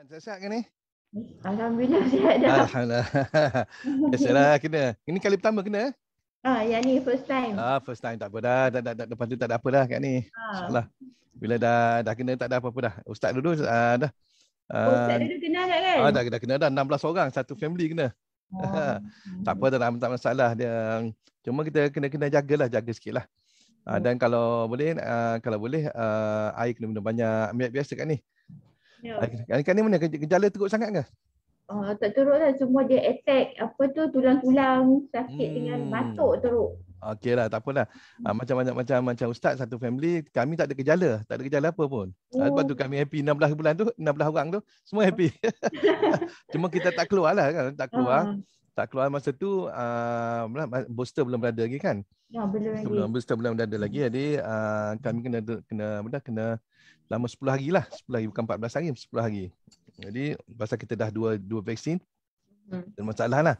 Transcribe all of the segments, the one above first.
Puan sihat ke ni? Alhamdulillah sihat dah. Alhamdulillah. Biasalah kena. Ini kali pertama kena eh? Ah, yang ni first time. Ah, first time tak apa dah. Tak tak tak depan tu tak ada apalah kat ni. Ah. insya Bila dah dah kena tak ada apa-apa dah. Ustaz dulu ah, dah. Oh, ah, Ustaz dulu kena tak kan? Ah, dah, kena dah 16 orang satu family kena. Oh. tak apa dah tak masalah dia. Um, cuma kita kena kena jagalah, jaga sikitlah. Ah, oh. dan kalau boleh ah, kalau boleh ah, air kena minum banyak. Biasa kat ni. Ya. Ikan ni mana gejala teruk sangat ke? Ah, uh, tak teruklah lah. Cuma dia attack apa tu tulang-tulang sakit hmm. dengan batuk teruk. Okey lah, tak apalah. Ha, macam macam macam macam ustaz satu family kami tak ada gejala, tak ada gejala apa pun. Ha, ah, oh. sebab tu kami happy 16 bulan tu, 16 orang tu semua happy. Cuma kita tak keluar lah kan, tak keluar. uh Tak keluar masa tu uh, booster belum ada lagi kan? Ya, belum lagi. booster belum ada lagi. Hmm. Jadi uh, kami kena kena kena, kena lama 10 hari lah. 10 hari bukan 14 hari, 10 hari. Jadi pasal kita dah dua dua vaksin, hmm. masalah lah.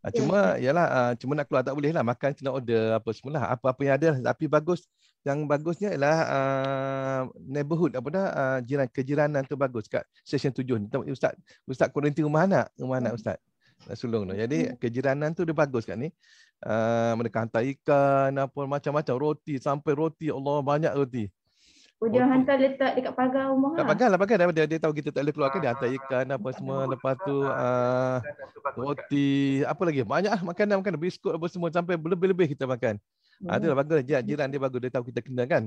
Ah, ya. Cuma yeah. ialah uh, ah, cuma nak keluar tak boleh lah. Makan kena order apa semula. Apa-apa yang ada. Lah. Tapi bagus. Yang bagusnya ialah uh, neighborhood apa dah uh, jiran kejiranan tu bagus kat session 7 ni. Ustaz, ustaz kurinti rumah anak, rumah anak ustaz. Nak sulung tu. Jadi hmm. kejiranan tu dia bagus kat ni. Uh, mereka hantar ikan apa macam-macam roti sampai roti Allah banyak roti. Oh, dia oh, hantar letak dekat pagar rumah lah. Pagar lah, pagar. Dia, dia, dia tahu kita tak boleh keluarkan, dia hantar ikan apa semua. Lepas tu, uh, roti, apa lagi? Banyak lah makanan-makanan. Biskut apa semua. Sampai lebih-lebih kita makan. Ah itulah bagus jiran, hmm. jiran dia bagus dia tahu kita kena kan.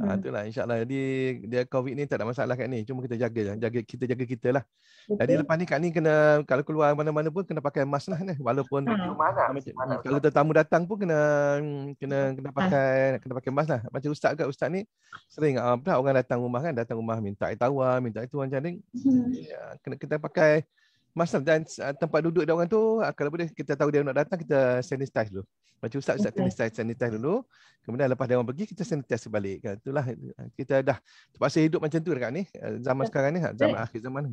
Ah itulah hmm. insyaallah jadi dia covid ni tak ada masalah kat ni cuma kita jaga lah. jaga kita jaga kita lah. Okay. Jadi lepas ni kat ni kena kalau keluar mana-mana pun kena pakai mask lah ni walaupun ha. mana, mana, kalau tetamu datang pun kena kena ah. kena pakai ha. kena pakai mask lah. Macam ustaz kat ustaz ni sering apa ah, uh, orang datang rumah kan datang rumah minta air tawar minta tuan orang jadi hmm. Ya, kena kita pakai masam dan ah, tempat duduk dia orang tu ah, kalau boleh kita tahu dia nak datang kita sanitize dulu. Macam ustaz ustaz sanitize sanitize dulu. Kemudian lepas dia orang pergi kita sanitize balik. Kan, itulah ah, kita dah terpaksa hidup macam tu dekat ni zaman ya. sekarang ni zaman eh. akhir zaman ni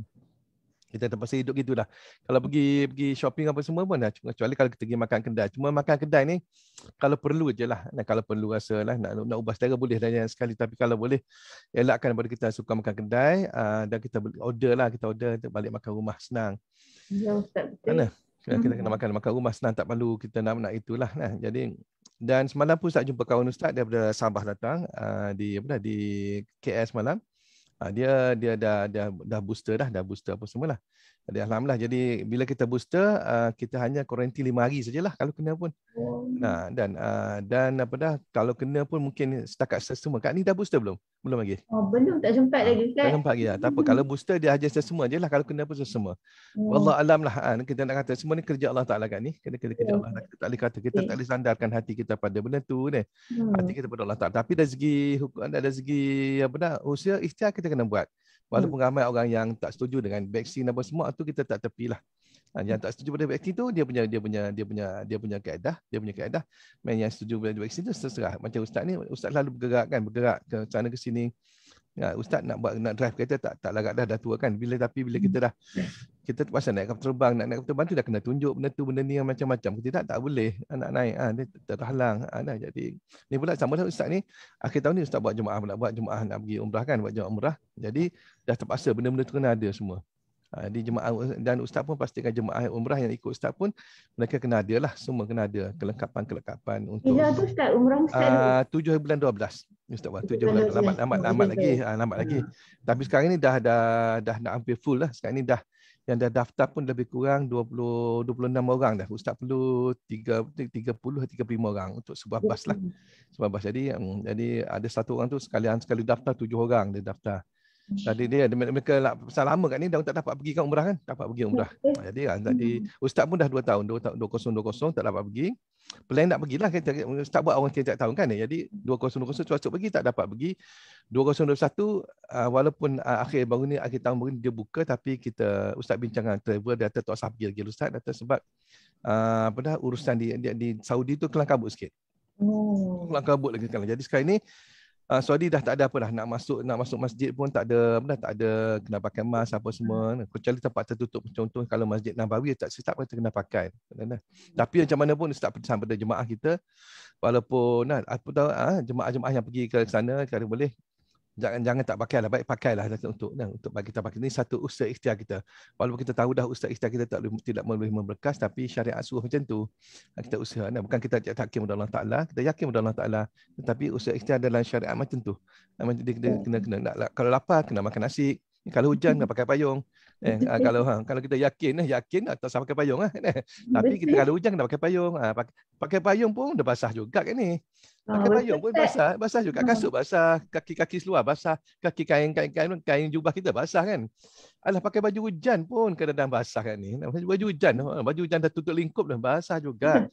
kita terpaksa hidup gitulah. Kalau pergi pergi shopping apa semua pun dah kecuali kalau kita pergi makan kedai. Cuma makan kedai ni kalau perlu je lah. Nah, kalau perlu rasa lah nak, nak ubah selera boleh dah yang sekali. Tapi kalau boleh elakkan daripada kita suka makan kedai uh, dan kita order lah. Kita order kita balik makan rumah senang. Ya, tak betul. Mana? Kita kena hmm. makan makan rumah senang tak perlu kita nak nak itulah. Nah, jadi dan semalam pun Ustaz jumpa kawan Ustaz daripada Sabah datang uh, di apa dah, di KS malam. Ah, dia dia dah dah dah booster dah dah booster apa semua lah. Jadi alhamdulillah jadi bila kita booster uh, kita hanya kuarantin 5 hari sajalah kalau kena pun. Oh. Nah dan uh, dan apa dah kalau kena pun mungkin setakat semua. Kak ni dah booster belum? Belum lagi. Oh belum tak sempat lagi kan. Ah, tak sempat lagi. Ya. Tak apa hmm. kalau booster dia aja semua sajalah kalau kena pun semua. Hmm. Wallah alam lah ha, kita nak kata semua ni kerja Allah Taala kat ni. Kena kena kerja hmm. Allah. Kita tak boleh kata kita okay. tak boleh sandarkan hati kita pada benda tu ni. Hmm. Hati kita pada Allah Taala. Tapi dari segi hukum dari segi apa dah usia ikhtiar kita kena buat. Walaupun hmm. ramai orang yang tak setuju dengan vaksin apa semua tu kita tak tepilah. Ha, yang hmm. tak setuju pada vaksin tu dia punya dia punya dia punya dia punya kaedah, dia punya kaedah. Main yang setuju pada vaksin tu terserah. Macam ustaz ni ustaz lalu bergerak kan, bergerak ke sana ke sini. Ya, ustaz nak buat nak drive kereta tak tak lagak dah dah tua kan. Bila tapi bila kita dah kita terpaksa naik kapal terbang, nak naik kapal terbang tu dah kena tunjuk benda tu benda ni yang macam-macam. Kita tak tak boleh anak naik ah ha, dia terhalang. Ah ha, dah jadi ni pula sama lah ustaz ni. Akhir tahun ni ustaz buat jemaah nak buat jemaah nak pergi umrah kan, buat jemaah umrah. Jadi dah terpaksa benda-benda tu kena ada semua. Ah, di jemaah dan ustaz pun pastikan jemaah umrah yang ikut ustaz pun mereka kena ada lah semua kena ada kelengkapan-kelengkapan untuk Bila tu ustaz umrah ustaz ah, uh, 7 bulan 12 ustaz buat 7 bulan lambat lambat lambat lagi ha, lambat lagi tapi sekarang ni dah dah dah nak hampir full lah sekarang ni dah yang dah daftar pun lebih kurang 20 26 orang dah ustaz perlu 3 30 35 orang untuk sebuah bas lah hmm. sebuah bas jadi um, jadi ada satu orang tu sekalian sekali daftar 7 orang dia daftar Tadi dia mereka nak lah, pasal lama kat ni dah tak dapat pergi kan umrah kan? Tak Dapat pergi umrah. Ah, jadi kan ah, tadi hmm. ustaz pun dah 2 tahun, 2 tahun 2020 tak dapat pergi. Plan nak pergilah kita ustaz buat orang tiap tahun kan. Jadi 2020 cuaca pergi tak dapat pergi. 2021 ah, walaupun akhir baru ni akhir tahun baru ni dia buka tapi kita ustaz bincang dengan travel dia tak sabar lagi ustaz dia sebab apa dah urusan di, di, di Saudi tu kelang kabut sikit. Oh. Kelang kabut lagi kan. Jadi sekarang ni uh, ah, sorry dah tak ada apalah nak masuk nak masuk masjid pun tak ada dah tak ada kena pakai mask apa semua hmm. kecuali tempat tertutup contoh kalau masjid Nabawi tak setiap kita kena pakai nah, hmm. tapi macam mana pun ustaz pesan pada jemaah kita walaupun nah apa tahu ah jemaah-jemaah yang pergi ke sana kalau boleh jangan jangan tak pakailah baik pakailah lah untuk untuk bagi kita pakai ini satu usaha ikhtiar kita walaupun kita tahu dah usaha ikhtiar kita tak tidak boleh memberkas tapi syariat suruh macam tu ah, kita usaha nah, bukan kita tak yakin Allah taala kita yakin kepada Allah taala tetapi ustaz ikhtiar dalam syariat macam tu ah, macam dia kena kena, kena nak, kalau lapar kena makan nasi kalau hujan kena pakai payung eh ah, kalau ha, kalau kita yakin eh yakin lah tak usah pakai payung eh. tapi kita kalau hujan kena pakai payung ha, pakai, pakai payung pun dah basah juga kan ni Pakai payung pun basah, basah juga. Kasut basah, kaki-kaki seluar basah, kaki kain-kain kain kain jubah kita basah kan. Alah pakai baju hujan pun kadang-kadang basah kan ni. Baju hujan, ha, baju hujan dah tutup lingkup dah basah juga. Hmm.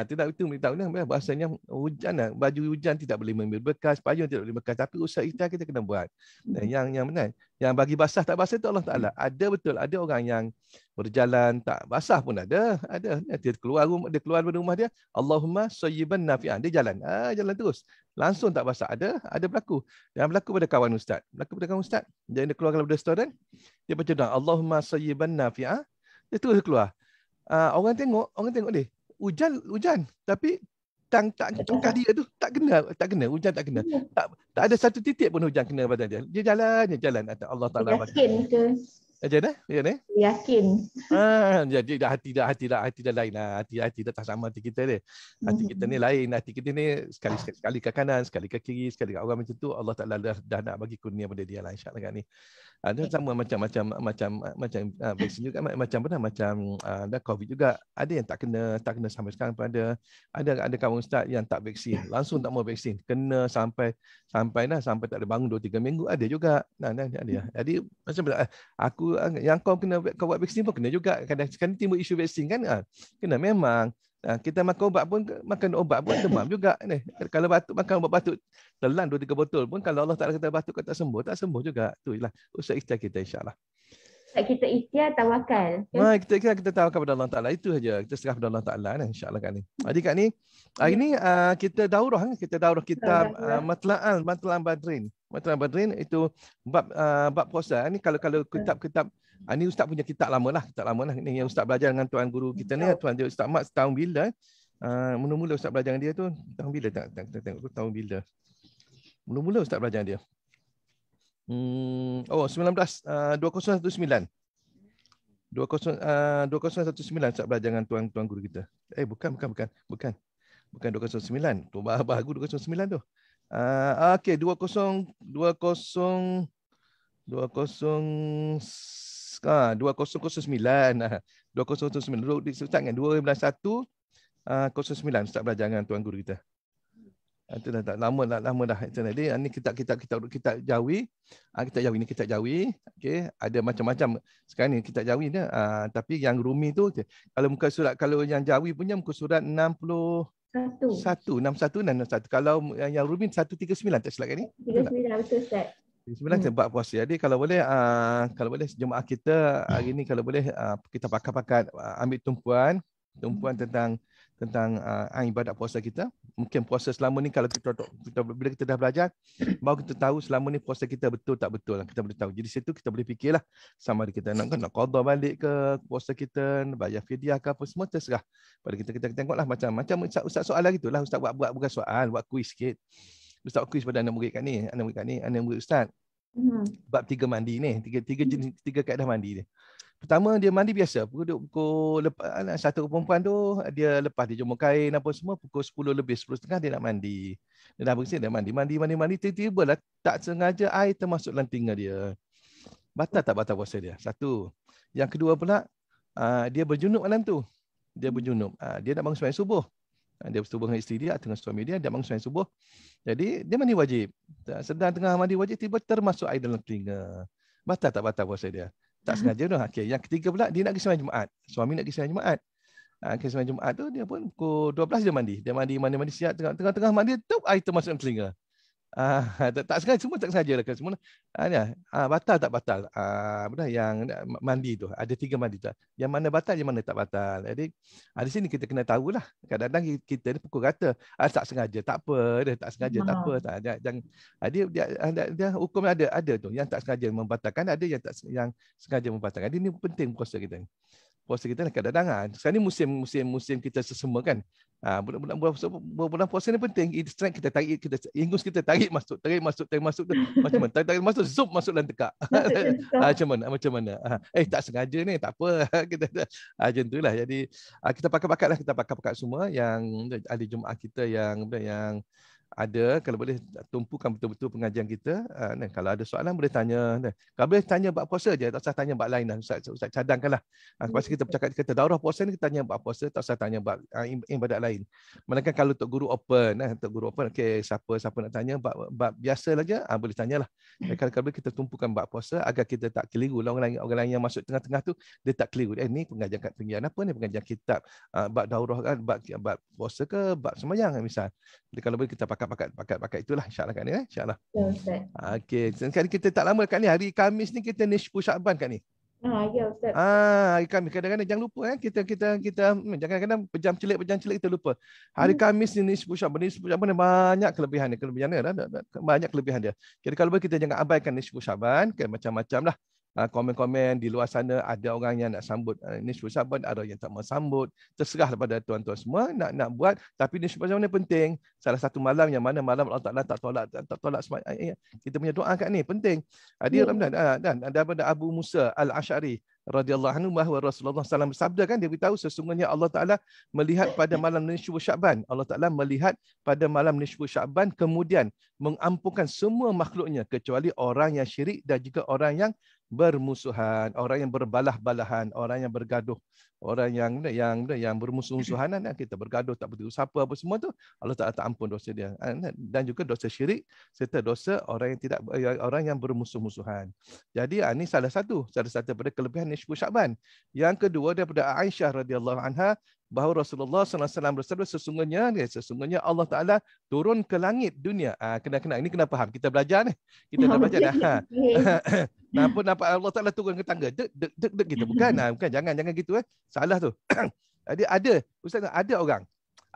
Ha, tidak itu minta ni bahasanya hujan lah. baju hujan tidak boleh mengambil bekas payung tidak boleh bekas tapi usaha kita kita kena buat hmm. yang yang benar yang bagi basah tak basah tu Allah Taala ada betul ada orang yang berjalan tak basah pun ada ada dia keluar rumah dia keluar dari rumah dia Allahumma sayyiban nafi'an dia jalan ah jalan terus langsung tak basah ada ada berlaku yang berlaku pada kawan ustaz berlaku pada kawan ustaz dia keluar dari restoran dia baca doa Allahumma sayyiban nafi'an dia terus keluar ah orang tengok orang tengok dia hujan hujan tapi tang tak tangkah dia tu tak kena tak kena hujan tak kena hmm. tak tak ada satu titik pun hujan kena pada dia dia jalan je jalan Allah Taala macam mana? Macam ni Yakin. Ah, ha, jadi dah hati dah hati dah hati dah lain lah. Hati hati dah tak sama hati kita ni. Hati kita ni hmm. lain. Hati kita ni sekali sekali, sekali ke kanan, sekali ke kiri, sekali ke orang macam tu Allah Taala dah, dah, nak bagi kurnia pada dia lah insya-Allah kan ni. Ah, dia sama macam macam macam macam ah, vaksin juga macam pernah macam ah, dah covid juga. Ada yang tak kena, tak kena sampai sekarang pun ada. Ada ada kawan ustaz yang tak vaksin, langsung tak mau vaksin. Kena sampai sampai dah sampai tak ada bangun 2 3 minggu ada juga. Nah, nah ada ya. Jadi macam ah, aku yang kau kena kau buat vaksin pun kena juga kadang-kadang timbul isu vaksin kan ah, kena memang ah, kita makan ubat pun makan ubat pun demam juga kan ni kalau batuk makan ubat batuk telan dua tiga botol pun kalau Allah tak kata batuk kata sembuh tak sembuh juga tu lah usah ikhtiar kita insyaallah kita ikhtiar tawakal kan? nah, kita kita, kita tawakal kepada Allah Taala itu saja kita serah kepada Allah Taala ni kan? insyaallah kan ni jadi kat ni hari ni ah, kita daurah kan? kita daurah kitab matla'al matla'al badrin Mata Mandarin itu bab uh, bab puasa. Ini kalau kalau hmm. kitab-kitab ah, ini uh, ustaz punya kitab lama lah, kitab lama lah. Ini yang ustaz belajar dengan tuan guru kita ni, tuan dia ustaz Mat tahun bila? Uh, mula-mula ustaz belajar dengan dia tu tahun bila tak tak tak tengok tu tahun, tahun bila. Mula-mula ustaz belajar dia. Hmm, oh 19 uh, 2019. 2019 saya belajar dengan tuan tuan guru kita. Eh bukan bukan bukan bukan. Bukan 2009. Tu baru 2019 tu. Uh, okay, 20, 20, 20, ah, okey 20 20 ah 2009 2009 ah, duduk start dengan 2011 ah uh, 09 ustaz belajar dengan tuan guru kita. Itu ah, dah tak lama dah lama dah itu tadi. Ini ah, kita kita kita kita Jawi. Ah kita Jawi ni kita Jawi. Okey, ada macam-macam sekarang ni kita Jawi ni. Ah tapi yang Rumi tu kalau muka surat kalau yang Jawi punya muka surat 60 satu. Satu, enam satu dan enam satu. Kalau yang, eh, yang Rubin, satu tiga sembilan tak silap kan ni? Tiga sembilan, betul Ustaz. Tiga sembilan hmm. sebab puasa. Jadi kalau boleh, uh, kalau boleh jemaah kita hari ni, kalau boleh uh, kita pakar-pakar uh, ah, ambil tumpuan. Tumpuan tentang tentang uh, ibadat puasa kita. Mungkin puasa selama ni kalau kita, kita bila kita dah belajar baru kita tahu selama ni puasa kita betul tak betul. Lah, kita boleh tahu. Jadi situ kita boleh fikirlah sama ada kita nak nak qada balik ke puasa kita, bayar fidyah ke apa semua terserah. Pada kita kita, kita tengoklah macam macam ustaz, ustaz soalan gitulah ustaz buat buat bukan soal, buat kuis sikit. Ustaz kuis pada anak murid kat ni, anak murid kat ni, anak murid ustaz. Hmm. Bab tiga mandi ni, tiga tiga jenis tiga kaedah mandi ni. Pertama dia mandi biasa pukul pukul anak ah, satu perempuan tu dia lepas dia jemur kain apa semua pukul 10 lebih 10.30 dia nak mandi. Dia dah bersih dia mandi mandi mandi mandi tiba-tiba lah tak sengaja air termasuk dalam telinga dia. Batal tak batal puasa dia? Satu. Yang kedua pula ah, dia berjunub malam tu. Dia berjunub. Ah, dia nak bangun sembahyang subuh. dia bersetubuh dengan isteri dia atau dengan suami dia dia bangun sembahyang subuh. Jadi dia mandi wajib. Sedang tengah mandi wajib tiba termasuk air dalam telinga. Batal tak batal puasa dia? Tak mhm. sengaja dah. okay yang ketiga pula dia nak pergi sembahyang Jumaat. Suami nak pergi sembahyang Jumaat. Ah, ha, sembahyang Jumaat tu dia pun pukul 12 dia mandi. Dia mandi mandi mandi siap tengah-tengah mandi tu air termasuk dalam telinga. Ah, tak, tak sengaja semua tak saja lah kan semua. Ah, ya. ah, batal tak batal. Ah, benar yang mandi tu ada tiga mandi tu. Lah. Yang mana batal yang mana tak batal. Jadi ada ah, sini kita kena tahu lah. Kadang-kadang kita ni pukul rata. Ah, tak sengaja tak apa, dia tak sengaja tak apa. Tak ada yang ah, dia dia, dia, dia, dia, hukum ada ada tu. Yang tak sengaja membatalkan ada yang tak yang sengaja membatalkan. Jadi ini penting proses kita ni puasa kita dalam keadaan Sekarang ni musim musim musim kita sesema kan. Ha, bulan, bulan, bulan, bulan puasa ni penting. It strength kita tarik kita ingus kita tarik masuk, tarik masuk, tarik masuk tu. Macam mana? Tarik, masuk, zoom masuk dalam tekak. ha, macam mana? Ah, macam mana? Eh tak sengaja ni, tak apa. kita ha, macam itulah. Jadi kita pakai-pakai lah, kita pakai-pakai semua yang ada jumaat kita yang, yang ada kalau boleh ah, tumpukan betul-betul pengajian kita dan ah, kalau ada soalan boleh tanya dan kalau boleh tanya bab puasa je tak usah tanya bab lain dan lah, ustaz ustaz cadangkanlah pasal ah, hmm. kita bercakap kita daurah puasa ni kita tanya bab puasa tak usah tanya bab ibadat lain melainkan kalau tok guru open eh tok guru open okey siapa siapa nak tanya bab bab biasa saja lah boleh tanyalah hmm. kalau kalau kita tumpukan bab puasa agar kita tak keliru lah, orang lain orang lain yang masuk tengah-tengah tu dia tak keliru eh ni pengajian kat pengajian apa ni pengajian kitab bab daurah kan bab bab puasa ke bab sembahyang kan, misal kalau boleh kita pakat-pakat pakat-pakat itulah insya-Allah kan ya. Insya-Allah. Ya Ustaz. Okey, sekarang kita tak lama kat ni hari Khamis ni kita Nishpu Syaban kat ni. Ha, ah, ya Ustaz. Ah, hari Khamis kadang-kadang jangan lupa eh kita kita kita hmm, jangan kadang pejam celik pejam celik kita lupa. Hari hmm. Khamis ni Nishpu Syaban ni Nishpu Syaban ni banyak kelebihan dia, kelebihan lah, dia, banyak kelebihan dia. Jadi kalau kita jangan abaikan Nishpu Syaban, kan macam-macamlah. lah. Ah, komen-komen di luar sana ada orang yang nak sambut ah, ini Syuruh Sabat, ada yang tak mau sambut. Terserah kepada tuan-tuan semua nak nak buat. Tapi ini Syuruh Sabat penting. Salah satu malam yang mana malam Allah Ta'ala tak tolak, tak, tak tolak semua. Eh, eh, kita punya doa kat ni penting. Ah, ya. ada yeah. dan, ada pada Abu Musa Al-Ash'ari radhiyallahu anhu bahawa Rasulullah SAW bersabda kan dia beritahu sesungguhnya Allah Taala melihat pada malam Nisfu Syaban Allah Taala melihat pada malam Nisfu Syaban kemudian mengampunkan semua makhluknya kecuali orang yang syirik dan juga orang yang bermusuhan, orang yang berbalah-balahan, orang yang bergaduh, orang yang yang yang bermusuh-musuhan dan kita bergaduh tak betul siapa apa semua tu Allah Taala tak ampun dosa dia. Ah, dan juga dosa syirik serta dosa orang yang tidak ya, orang yang bermusuh-musuhan. Jadi ini ah, salah satu salah satu daripada kelebihan Nisbu Syaban. Yang kedua daripada Aisyah radhiyallahu anha bahawa Rasulullah SAW bersabda sesungguhnya sesungguhnya Allah Taala turun ke langit dunia. Ah ha, kena kena ini kena faham. Kita belajar ni. Kita dah belajar dah. Ha. Nampak nampak Allah Taala turun ke tangga. Dek dek dek, dek kita bukan ah bukan jangan jangan gitu eh. Salah tu. ada ada ustaz ada orang.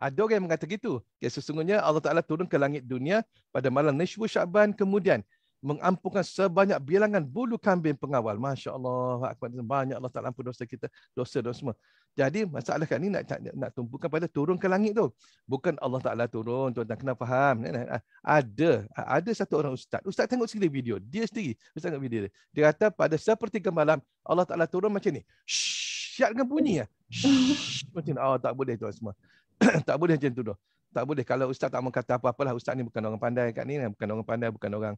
Ada orang yang mengatakan gitu. Ya, sesungguhnya Allah Taala turun ke langit dunia pada malam Nishbu Syaban kemudian mengampunkan sebanyak bilangan bulu kambing pengawal. Masya Allah, banyak Allah tak lampu dosa kita, dosa dosa semua. Jadi masalah kat ni nak, nak, nak tumpukan pada turun ke langit tu. Bukan Allah Ta'ala turun, tuan-tuan kena faham. Ada, ada satu orang ustaz. Ustaz tengok sekali video, dia sendiri. Ustaz tengok video dia. Dia kata pada sepertiga malam, Allah Ta'ala turun macam ni. Syiat dengan bunyi ya. Macam ni, oh, tak boleh tuan semua. tak boleh macam tu dah tak boleh kalau ustaz tak mengkata apa-apalah ustaz ni bukan orang pandai kat ni eh, bukan orang pandai bukan orang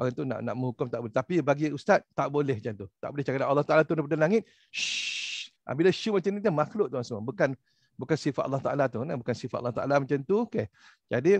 orang tu nak nak menghukum tak boleh tapi bagi ustaz tak boleh macam tu tak boleh cakap Allah Taala turun daripada langit shh bila shh macam ni dia makhluk tuan semua bukan bukan sifat Allah Taala tu kan bukan sifat Allah Taala macam tu okey jadi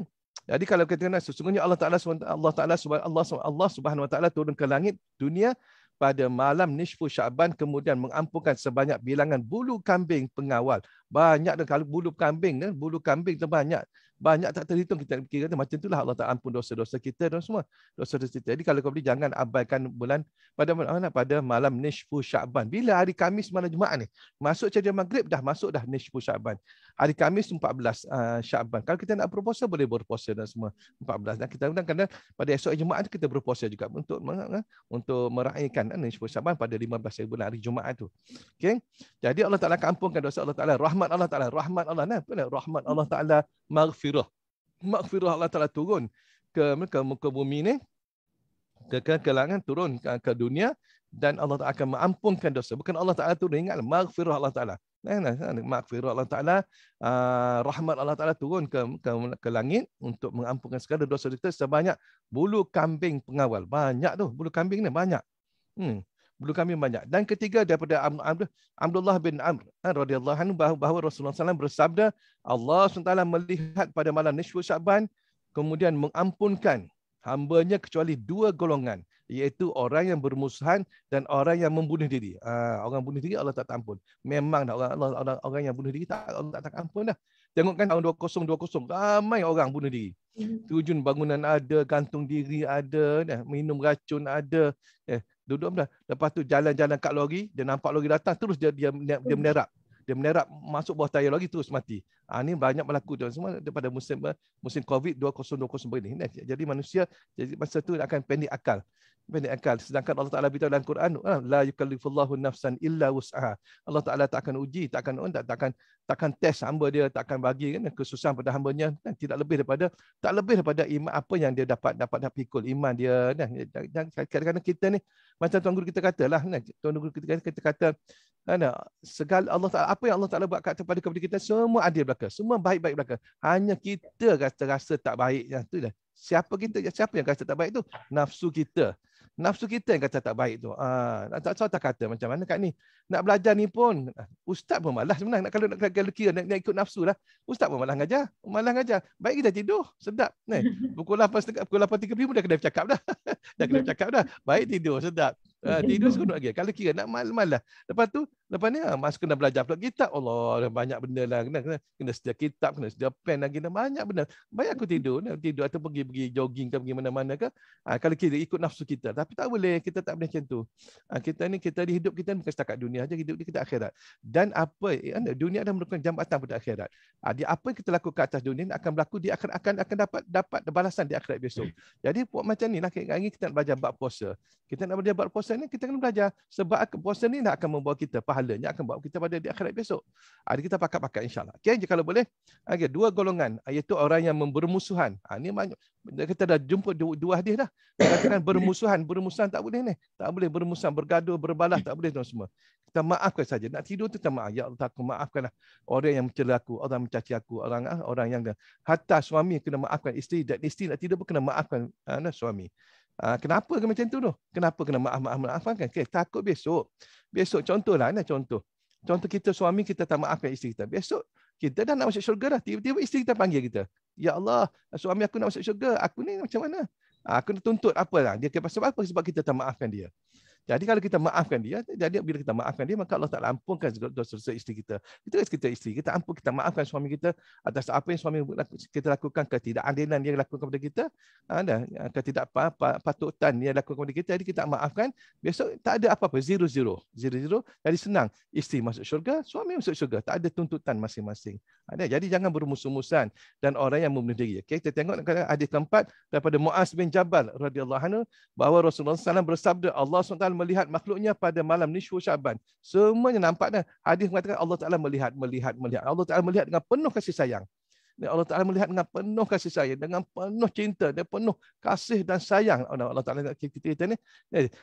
jadi kalau kita kena sesungguhnya Allah Taala Allah Taala Allah Allah Subhanahu Wa Taala turun ke langit dunia pada malam nisfu Syaban kemudian mengampunkan sebanyak bilangan bulu kambing pengawal. Banyak dah kalau bulu kambing, bulu kambing terbanyak banyak tak terhitung kita fikir kata macam itulah Allah tak ampun dosa-dosa kita dan semua dosa-dosa kita. Jadi kalau kau boleh jangan abaikan bulan pada mana pada malam Nishfu Syaban. Bila hari Kamis malam Jumaat ni masuk cerita Maghrib dah masuk dah Nishfu Syaban. Hari Kamis 14 uh, Syaban. Kalau kita nak berpuasa boleh berpuasa dan semua 14 dan kita undang kan pada esok Jumaat kita berpuasa juga untuk untuk meraihkan ah, Nishfu Syaban pada 15 bulan hari Jumaat tu. Okey. Jadi Allah Taala akan ampunkan dosa Allah Taala. Rahmat Allah Taala, rahmat Allah nah, rahmat Allah Taala maghfir maghfirah. Maghfirah Allah Ta'ala turun ke mereka muka bumi ni. Ke, ke kelangan turun ke, ke dunia. Dan Allah Ta'ala akan mengampunkan dosa. Bukan Allah Ta'ala turun. Ingat maghfirah Allah Ta'ala. Nah, nah, maghfirah Allah Ta'ala. Uh, rahmat Allah Ta'ala turun ke, ke, ke langit. Untuk mengampunkan segala dosa kita. Sebanyak bulu kambing pengawal. Banyak tu bulu kambing ni. Banyak. Hmm bulu kami banyak. Dan ketiga daripada Am Am Abdullah bin Amr ha, radhiyallahu anhu bahawa, bahawa Rasulullah SAW bersabda Allah SWT melihat pada malam Nishwa Syaban kemudian mengampunkan hambanya kecuali dua golongan iaitu orang yang bermusuhan dan orang yang membunuh diri. Ha, orang bunuh diri Allah tak ampun. Memang dah orang, Allah, orang, orang yang bunuh diri tak Allah tak, tak ampun dah. Tengokkan tahun 2020, ramai orang bunuh diri. Hmm. Tujun bangunan ada, gantung diri ada, minum racun ada. Eh, duduk belah. Lepas tu jalan-jalan kat lori, dia nampak lori datang terus dia dia dia, dia hmm. menerap. Dia menerap masuk bawah tayar lori terus mati. Ah ni banyak berlaku tuan semua daripada musim musim COVID 2020 ini. Jadi manusia jadi masa tu akan pendek akal. Pendek akal. Sedangkan Allah Taala beritahu dalam Quran, ah, la yukallifullahu nafsan illa wus'aha. Allah Taala tak akan uji, tak akan tak, tak akan tak akan test hamba dia, tak akan bagi kan, kesusahan pada hamba hambanya kan, tidak lebih daripada tak lebih daripada iman apa yang dia dapat dapat dapat pikul iman dia kan. Dan kadang-kadang kita ni macam tuan guru kita katalah kan, tuan guru kita kata kan, segala Allah Taala apa yang Allah Taala buat kepada kepada kita semua adil berlaku belaka. Semua baik-baik belaka. Hanya kita rasa rasa tak baik yang tu dah. Siapa kita siapa yang rasa tak baik tu? Nafsu kita. Nafsu kita yang kata tak baik tu. Ah, tak tahu tak kata macam mana kat ni. Nak belajar ni pun ustaz pun malas sebenarnya nak kalau nak kira nak, nak, nak, ikut nafsu lah. Ustaz pun malas ngajar. Malas ngajar. Baik kita tidur, sedap. Ni. Pukul 8 pukul 8.30 pun dah kena bercakap dah. dah kena bercakap dah. Baik tidur, sedap. Ah, tidur seronok lagi. Kalau kira nak mal-mal lah. Lepas tu, lepas ni ah, masuk kena belajar pula kitab. Allah, banyak benda lah. Kena, kena, kena sedia kitab, kena sedia pen lagi. Banyak benda. Banyak aku tidur. Nak tidur atau pergi pergi jogging ke pergi mana-mana ke. Ha, kalau kira ikut nafsu kita. Tapi tak boleh. Kita tak boleh macam tu. Ha, kita ni, kita di hidup kita bukan setakat dunia aja Hidup kita akhirat. Dan apa, eh, dunia ada merupakan jambatan pada akhirat. Ha, dia apa yang kita lakukan atas dunia ni akan berlaku. Dia akan akan akan dapat dapat balasan di akhirat besok. Jadi buat macam ni lah. Kali kita nak belajar buat puasa. Kita nak belajar buat puasa puasa ni kita kena belajar sebab puasa ni nak akan membawa kita pahalanya akan bawa kita pada di akhirat besok. Ada ah, kita pakat-pakat insyaallah. Okey, kalau boleh. Okey, dua golongan ah, iaitu orang yang bermusuhan. Ha, ah, ini banyak kita dah jumpa dua, dua hadis dah. Katakan bermusuhan, bermusuhan tak boleh ni. Tak boleh bermusuhan, bergaduh, berbalah tak boleh semua. Kita maafkan saja. Nak tidur tu kita maaf. Ya Allah, aku maafkanlah orang yang mencela aku, orang mencaci aku, orang orang yang hatta suami kena maafkan isteri dan isteri nak tidur pun kena maafkan anak suami. Ah, kenapa ke macam tu tu? Kenapa kena maaf maaf maafkan? Okay, takut besok. Besok contohlah ni contoh. Contoh kita suami kita tak maafkan isteri kita. Besok kita dah nak masuk syurga dah. Tiba-tiba isteri kita panggil kita. Ya Allah, suami aku nak masuk syurga. Aku ni macam mana? Ah, aku nak tuntut apa lah. Dia kenapa sebab apa? Sebab kita tak maafkan dia. Jadi kalau kita maafkan dia, jadi bila kita maafkan dia, maka Allah Ta'ala ampunkan segala dosa-dosa isteri kita. Kita kata kita isteri, kita ampun, kita maafkan suami kita atas apa yang suami kita lakukan, ketidakadilan dia lakukan kepada kita, ada ah, ah, ketidakpatutan dia lakukan kepada kita, jadi kita maafkan, besok tak ada apa-apa, zero-zero. Zero-zero, jadi senang. Isteri masuk syurga, suami masuk syurga. Tak ada tuntutan masing-masing. Ada. Ah, jadi jangan bermusuh-musuhan dan orang yang membunuh diri. Okay? Kita tengok hadis keempat daripada Mu'az bin Jabal radhiyallahu anhu bahawa Rasulullah SAW bersabda Allah SWT melihat makhluknya pada malam Nishwa Syaban. Semuanya nampak dah. Hadis mengatakan Allah Ta'ala melihat, melihat, melihat. Allah Ta'ala melihat dengan penuh kasih sayang. Dan Allah Ta'ala melihat dengan penuh kasih sayang. Dengan penuh cinta. dengan penuh kasih dan sayang. Oh, Allah Ta'ala kita ni.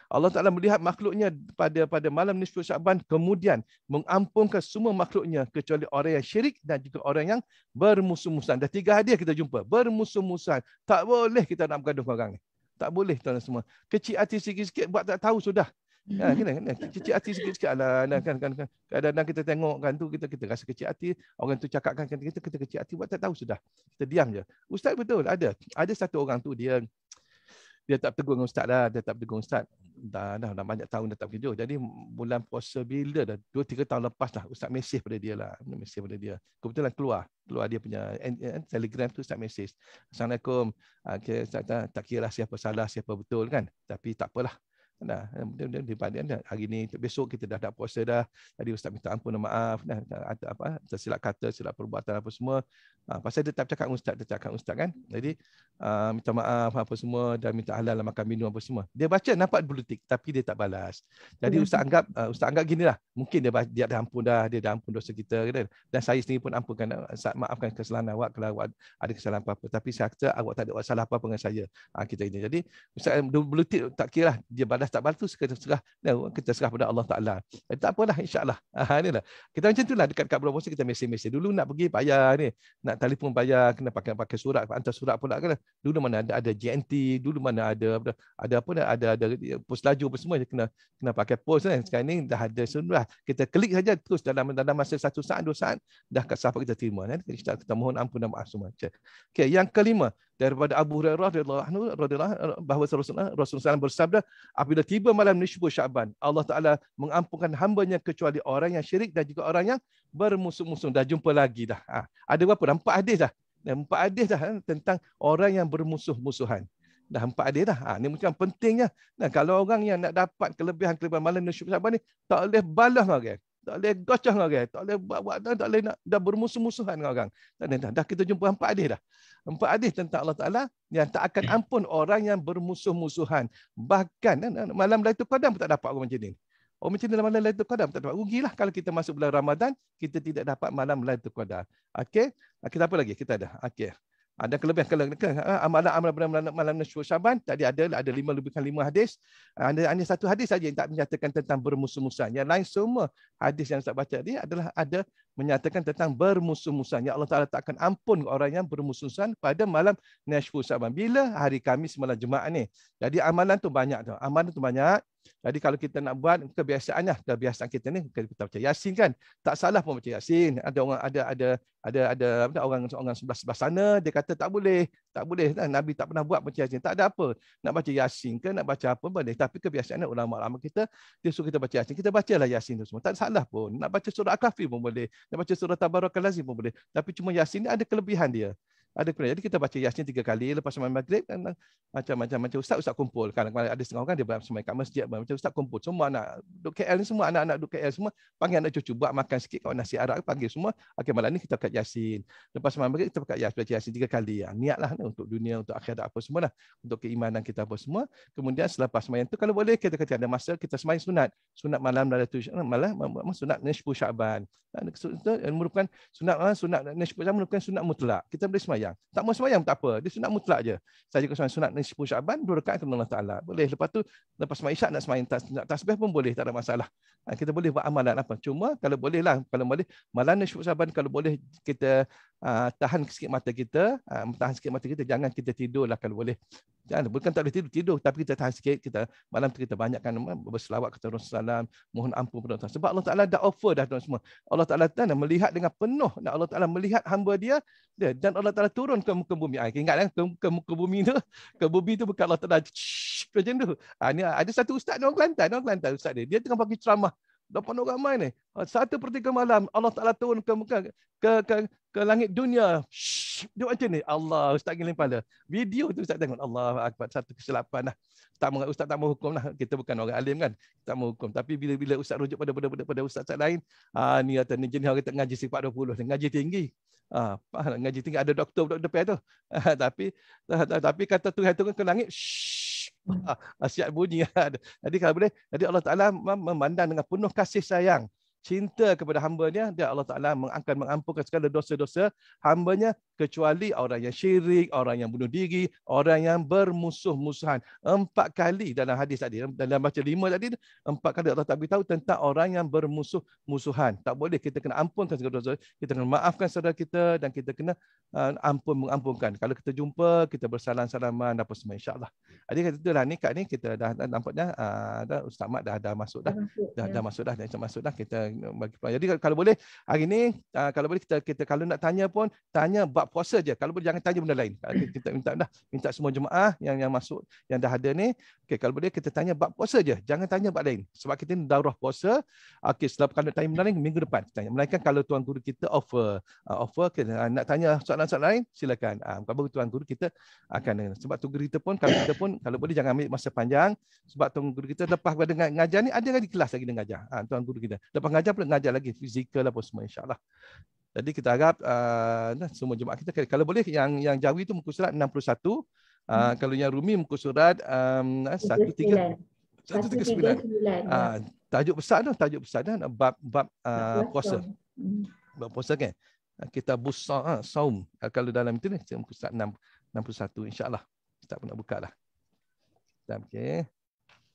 Allah Ta'ala melihat makhluknya pada pada malam Nishwa Syaban. Kemudian mengampunkan semua makhluknya. Kecuali orang yang syirik dan juga orang yang bermusuh-musuhan. Dah tiga hadiah kita jumpa. Bermusuh-musuhan. Tak boleh kita nak bergaduh orang ni. Tak boleh tuan semua. Kecil hati sikit-sikit buat tak tahu sudah. Ya, kena, kena. Kecil hati sikit-sikit lah. Kan, kan, kan. Kadang-kadang kita tengok kan tu, kita kita rasa kecil hati. Orang tu cakapkan kita, kita kecil hati buat tak tahu sudah. Kita diam je. Ustaz betul ada. Ada satu orang tu dia dia tak bertegur dengan ustaz dah. Dia tak bertegur dengan ustaz. Dah, dah, dah banyak tahun dia tak bertegur. Jadi bulan puasa bila dah? Dua, tiga tahun lepas lah. Ustaz mesej pada dia lah. Mesej pada dia. Kebetulan keluar. Keluar dia punya and, and, telegram tu ustaz mesej. Assalamualaikum. Okay, ah, tak, tak, tak kira lah siapa salah, siapa betul kan. Tapi tak apalah. Nah, dia, dia, dia, dia, dia, hari ni besok kita dah dah puasa dah. Tadi ustaz minta ampun dan maaf dah, apa tersilap kata, silap perbuatan apa semua. Ha, pasal dia tak cakap ustaz, dia cakap ustaz kan. Jadi uh, minta maaf apa semua dan minta halal makan minum apa semua. Dia baca nampak blue tick tapi dia tak balas. Jadi hmm. ustaz anggap uh, ustaz anggap gini lah. Mungkin dia dia dah ampun dah, dia dah ampun dosa kita kata. Dan saya sendiri pun ampunkan maafkan kesalahan awak kalau awak ada kesalahan apa-apa. Tapi saya kata awak tak ada salah apa-apa dengan saya. Ha, kita ini. Jadi ustaz blue tick tak kira lah. Dia balas tak balas tu sekadar serah. kita serah pada Allah Taala. Eh, tak apalah insya-Allah. Ha, inilah. Kita macam lah. dekat-dekat bulan puasa kita mesej-mesej. Dulu nak pergi payah ni. Nak nak telefon bayar kena pakai pakai surat hantar surat pula kan dulu mana ada ada JNT dulu mana ada ada, ada apa dah ada ada eh, pos laju apa semua kena kena pakai pos kan sekarang ni dah ada semua lah. kita klik saja terus dalam dalam masa satu saat dua saat dah kat sahabat kita terima kan kita, kita mohon ampun dan maaf semua okey yang kelima daripada Abu Hurairah radhiyallahu anhu radhiyallahu eh, bahawa Rasulullah Rasulullah bersabda apabila tiba malam nisbu Syaban Allah Taala mengampunkan hamba-Nya kecuali orang yang syirik dan juga orang yang bermusuh-musuh dah jumpa lagi dah ha, ada berapa dah empat hadis dah dan empat hadis dah ha, tentang orang yang bermusuh-musuhan dah empat hadis dah ha, ni mungkin pentingnya nah, kalau orang yang nak dapat kelebihan kelebihan malam nisbu Syaban ni tak boleh balas orang okay? tak boleh gocah dengan orang, tak boleh buat-buat tak boleh nak dah bermusuh-musuhan dengan orang. Tak ada, dah, dah kita jumpa empat hadis dah. Empat hadis tentang Allah Taala yang tak akan hmm. ampun orang yang bermusuh-musuhan. Bahkan malam Lailatul Qadar pun tak dapat orang macam ni. Oh macam ni malam Lailatul Qadar tak dapat. Rugilah kalau kita masuk bulan Ramadan kita tidak dapat malam Lailatul Qadar. Okey. Kita apa lagi? Kita ada. Okey ada kelebihan ha, amalan amalan bulan malam, malam Syawal Syaban tadi ada ada lima lebihkan lima hadis ada ha, hanya satu hadis saja yang tak menyatakan tentang bermusuh-musuh yang lain semua hadis yang saya baca tadi adalah ada menyatakan tentang bermusuh-musuhan. Ya Allah Ta'ala tak akan ampun orang yang bermusuh-musuhan pada malam Nashfu Saban. Bila hari Kamis malam Jumaat ni. Jadi amalan tu banyak tu. Amalan tu banyak. Jadi kalau kita nak buat kebiasaannya, lah. kebiasaan kita ni kita baca Yasin kan. Tak salah pun baca Yasin. Ada orang ada ada ada ada, ada, ada orang orang sebelah sebelah sana dia kata tak boleh. Tak boleh kan? Nabi tak pernah buat macam Yasin. Tak ada apa. Nak baca Yasin ke, nak baca apa boleh. Tapi kebiasaan ulama lama kita, dia suruh kita baca Yasin. Kita bacalah Yasin tu semua. Tak salah pun. Nak baca surah Al-Kahfi pun boleh. Nak baca surah Tabarakal Lazim pun boleh. Tapi cuma Yasin ni ada kelebihan dia ada Quran. Jadi kita baca Yasin tiga kali lepas semayang maghrib kan macam-macam macam ustaz ustaz kumpul. Kan, kalau ada setengah orang dia buat semayang kat masjid macam ustaz kumpul. Semua anak duk KL ni semua anak-anak duk KL semua panggil anak cucu buat makan sikit kau nasi arak panggil semua. Okey malam ni kita kat Yasin. Lepas semayang maghrib kita kat Yasin baca Yasin tiga kali. Ya. Niatlah ni untuk dunia untuk akhirat apa semua lah. Untuk keimanan kita apa semua. Kemudian selepas semayang tu kalau boleh kita kata ada masa kita semayang sunat. Sunat malam dalam tu eh, malam sunat ni 10 Syaban. Dan ha, merupakan sunat ha, sunat ni 10 Syaban merupakan sunat mutlak. Kita boleh semayang sembahyang. Tak mau sembahyang tak apa. Dia sunat mutlak je. Saya kata sunat ni 10 Syaban dua rakaat kepada Allah Taala. Boleh. Lepas tu lepas sembahyang Isyak nak sembahyang tas, nak tasbih pun boleh, tak ada masalah. Ha, kita boleh buat amalan apa. Cuma kalau boleh lah, kalau boleh malam ni 10 Syaban kalau boleh kita uh, tahan sikit mata kita, uh, tahan sikit mata kita jangan kita tidur lah kalau boleh. Jangan, bukan tak boleh tidur, tidur. Tapi kita tahan sikit, kita, malam tu kita banyakkan berselawat kepada Rasulullah mohon ampun kepada Tuhan. Sebab Allah Ta'ala dah offer dah semua. Allah Ta'ala dan melihat dengan penuh, dan Allah Ta'ala melihat hamba dia, dia dan Allah Ta'ala turun ke muka bumi. Ha, ingat kan, ke, ke, muka bumi tu, ke bumi tu bukan Allah Ta'ala, shh, macam tu. Ha, ni, ada satu ustaz ni orang Kelantan, orang Kelantan ustaz dia. Dia tengah bagi ceramah. Dapat orang ramai ni. Ha, satu pertiga malam Allah Taala turun ke ke, ke ke ke langit dunia. Shhh, dia macam ni. Allah ustaz giling pada Video tu ustaz tengok Allah akbar satu kesilapan lah. Tak mau ustaz tak mau hukum lah. Kita bukan orang alim kan. Tak mau hukum. Tapi bila-bila ustaz rujuk pada pada pada, pada ustaz ustaz lain, ah ni kata ni jenis orang tak ngaji sifat 20 ni. Ngaji tinggi. Ah ngaji tinggi ada doktor-doktor depan tu. tapi tapi kata tu hai tu ke langit. Shhh, Ha, siap bunyi. Jadi kalau boleh, jadi Allah Taala memandang dengan penuh kasih sayang cinta kepada hamba-Nya dia Allah Taala mengangkat mengampunkan segala dosa-dosa hamba-Nya kecuali orang yang syirik, orang yang bunuh diri, orang yang bermusuh-musuhan. Empat kali dalam hadis tadi dalam baca lima tadi empat kali Allah tak beritahu tentang orang yang bermusuh-musuhan. Tak boleh kita kena ampunkan segala dosa, kita kena maafkan saudara kita dan kita kena uh, ampun mengampunkan. Kalau kita jumpa, kita bersalam-salaman apa semua insya-Allah. Jadi kata itulah ni kat ni kita dah, nampaknya uh, dah ustaz Mat dah dah masuk dah. Dah masuk, dah, ya. masuk dah dah masuk dah kita bagi peluang. Jadi kalau boleh hari ni ah, kalau boleh kita kita kalau nak tanya pun tanya bab puasa je. Kalau boleh jangan tanya benda lain. Ah, kita minta dah minta semua jemaah yang yang masuk yang dah ada ni. Okey kalau boleh kita tanya bab puasa je. Jangan tanya bab lain. Sebab kita ni daurah puasa. Okey setelah kalau nak tanya benda lain minggu depan kita tanya. Melainkan kalau tuan guru kita offer ah, offer kita nak tanya soalan-soalan lain silakan. Ah bukan baru tuan guru kita akan eh, sebab tuan guru kita pun kalau kita pun kalau boleh jangan ambil masa panjang sebab tuan guru kita lepas dengan ngajar ni ada lagi kelas lagi dengan ngajar. Ah tuan guru kita lepas ngajar mengajar pula mengajar lagi fizikal apa semua insyaallah. Jadi kita harap uh, semua jemaah kita kalau boleh yang yang Jawi tu muka surat 61, uh, hmm. kalau yang Rumi muka surat um, 139. 139. Ya. Ah tajuk besar tu, tajuk besar dan bab bab uh, puasa. Hmm. Bab puasa kan? Ah, kita busa ha, ah, saum ah, kalau dalam itu ni muka surat 6 61 insyaallah. Kita pun nak buka lah. Okey.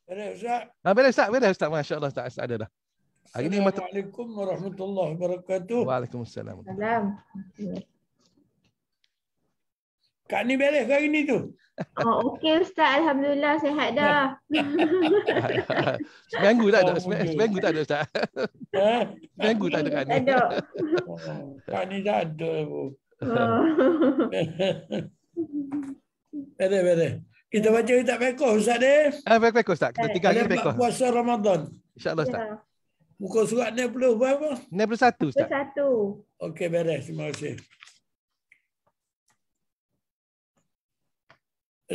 Ada Ustaz. Ah, ada Ustaz, ada Ustaz, masya-Allah Ustaz ada dah. Hari ni mata Assalamualaikum warahmatullahi wabarakatuh. Waalaikumsalam. Salam. Kak ni beres hari ni tu. Oh, okey ustaz. Alhamdulillah sehat dah. seminggu tak ada oh, seminggu tak ada ustaz. Ha? seminggu tak ada. Tak ada. Kak ni dah ada. Oh, oh. Beres, beres. Kita baca kita pekoh Ustaz ni. Ah, pekoh Ustaz. Kita tinggal kita pekoh. Puasa Ramadan. Insya-Allah Ustaz. Ya. Muka surat 90 berapa? 91 Ustaz. 91. Okey beres. Terima kasih.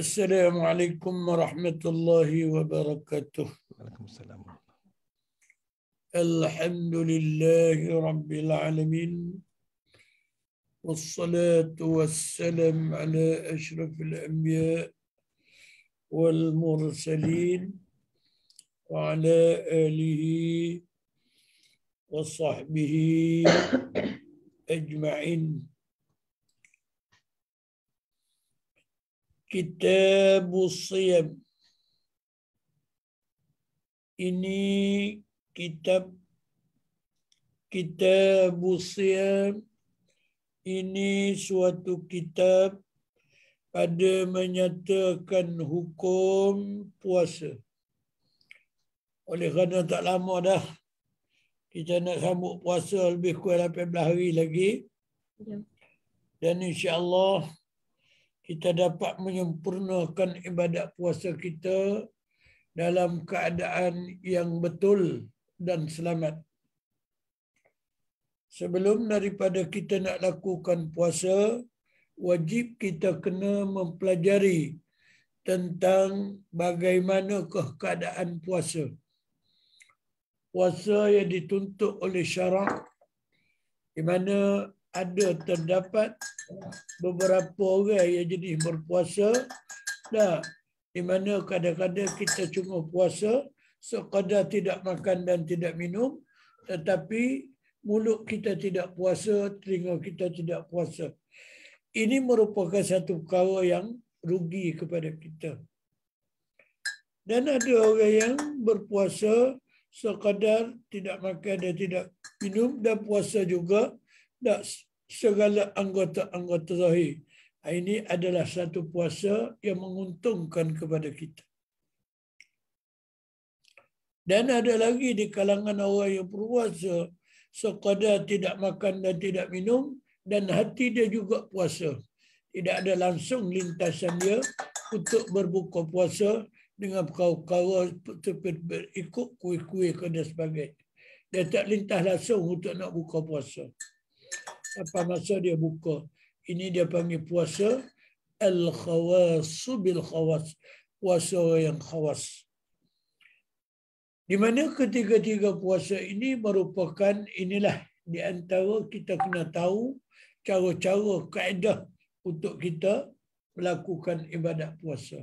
Assalamualaikum warahmatullahi wabarakatuh. Waalaikumsalam. Alhamdulillahi rabbil alamin. والصلاة والسلام على أشرف الأنبياء والمرسلين وعلى آله وصحبه أجمعين كتاب الصيام إني كتاب كتاب الصيام إني سوة كتاب pada menyatakan hukum puasa. Oleh kerana tak lama dah kita nak sambut puasa lebih kurang 18 hari lagi. Ya. Dan insya-Allah kita dapat menyempurnakan ibadat puasa kita dalam keadaan yang betul dan selamat. Sebelum daripada kita nak lakukan puasa, wajib kita kena mempelajari tentang bagaimanakah keadaan puasa puasa yang dituntut oleh syarak di mana ada terdapat beberapa orang yang jadi berpuasa dan di mana kadang-kadang kita cuma puasa sekadar tidak makan dan tidak minum tetapi mulut kita tidak puasa, telinga kita tidak puasa. Ini merupakan satu perkara yang rugi kepada kita. Dan ada orang yang berpuasa sekadar tidak makan dan tidak minum dan puasa juga dan segala anggota-anggota zahir. Ah, ini adalah satu puasa yang menguntungkan kepada kita. Dan ada lagi di kalangan orang yang berpuasa sekadar tidak makan dan tidak minum dan hati dia juga puasa. Tidak ada langsung lintasan dia untuk berbuka puasa dengan perkara-perkara ikut kuih-kuih ke dan sebagainya. Dia tak lintas langsung untuk nak buka puasa. Apa masa dia buka. Ini dia panggil puasa Al-Khawasu Bil-Khawas. Puasa yang khawas. Di mana ketiga-tiga puasa ini merupakan inilah di antara kita kena tahu cara-cara kaedah untuk kita melakukan ibadat puasa.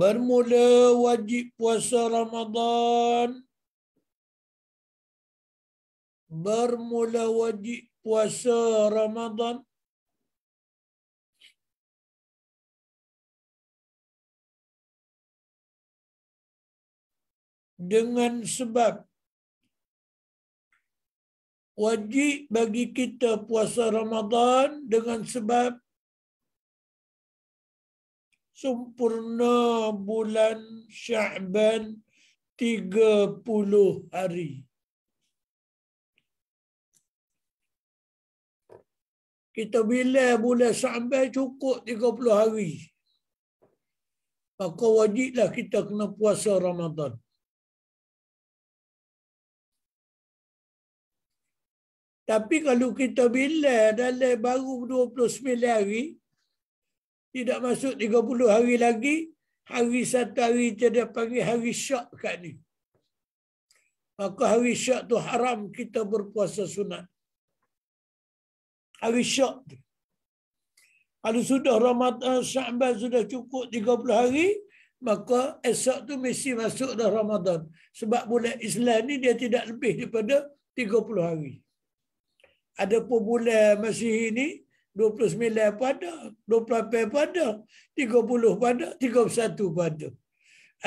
bermula wajib puasa Ramadan bermula wajib puasa Ramadan dengan sebab wajib bagi kita puasa Ramadan dengan sebab sempurna bulan Syaban 30 hari. Kita bila bulan Syaban cukup 30 hari. Maka wajiblah kita kena puasa Ramadan. Tapi kalau kita bila dalam baru 29 hari, tidak masuk 30 hari lagi hari satu hari jadi pagi panggil hari syak kat ni maka hari syak tu haram kita berpuasa sunat hari syak tu kalau sudah Ramadan Syakban sudah cukup 30 hari maka esok tu mesti masuk dah Ramadan sebab bulan Islam ni dia tidak lebih daripada 30 hari Adapun bulan Masih ini 29 pada, 28 pada, 30 pada, 31 pada.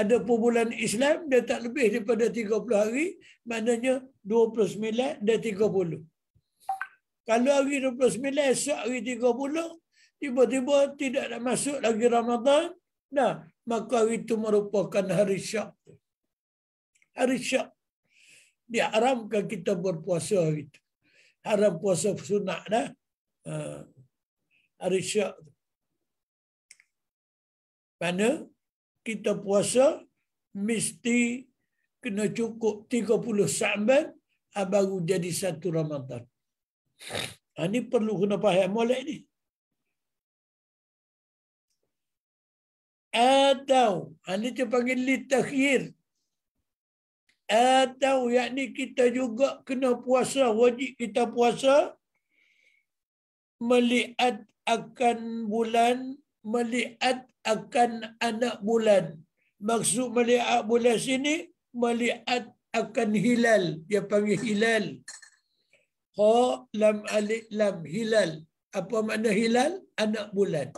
Ada pembulan Islam dia tak lebih daripada 30 hari, maknanya 29 dan 30. Kalau hari 29 esok hari 30, tiba-tiba tidak nak masuk lagi Ramadan, nah maka itu merupakan hari syak. Hari syak. Diharamkan kita berpuasa hari itu. Haram puasa sunat dah. Ha. Arisya mana kita puasa mesti kena cukup 30 sa'ban ah, baru jadi satu Ramadan. Ha, ah, ini perlu kena faham molek ni. Atau, ha, ah, ini dia panggil litakhir. Atau, yakni kita juga kena puasa, wajib kita puasa melihat akan bulan melihat akan anak bulan. Maksud melihat bulan sini melihat akan hilal. Dia panggil hilal. Ha lam alif lam hilal. Apa makna hilal? Anak bulan.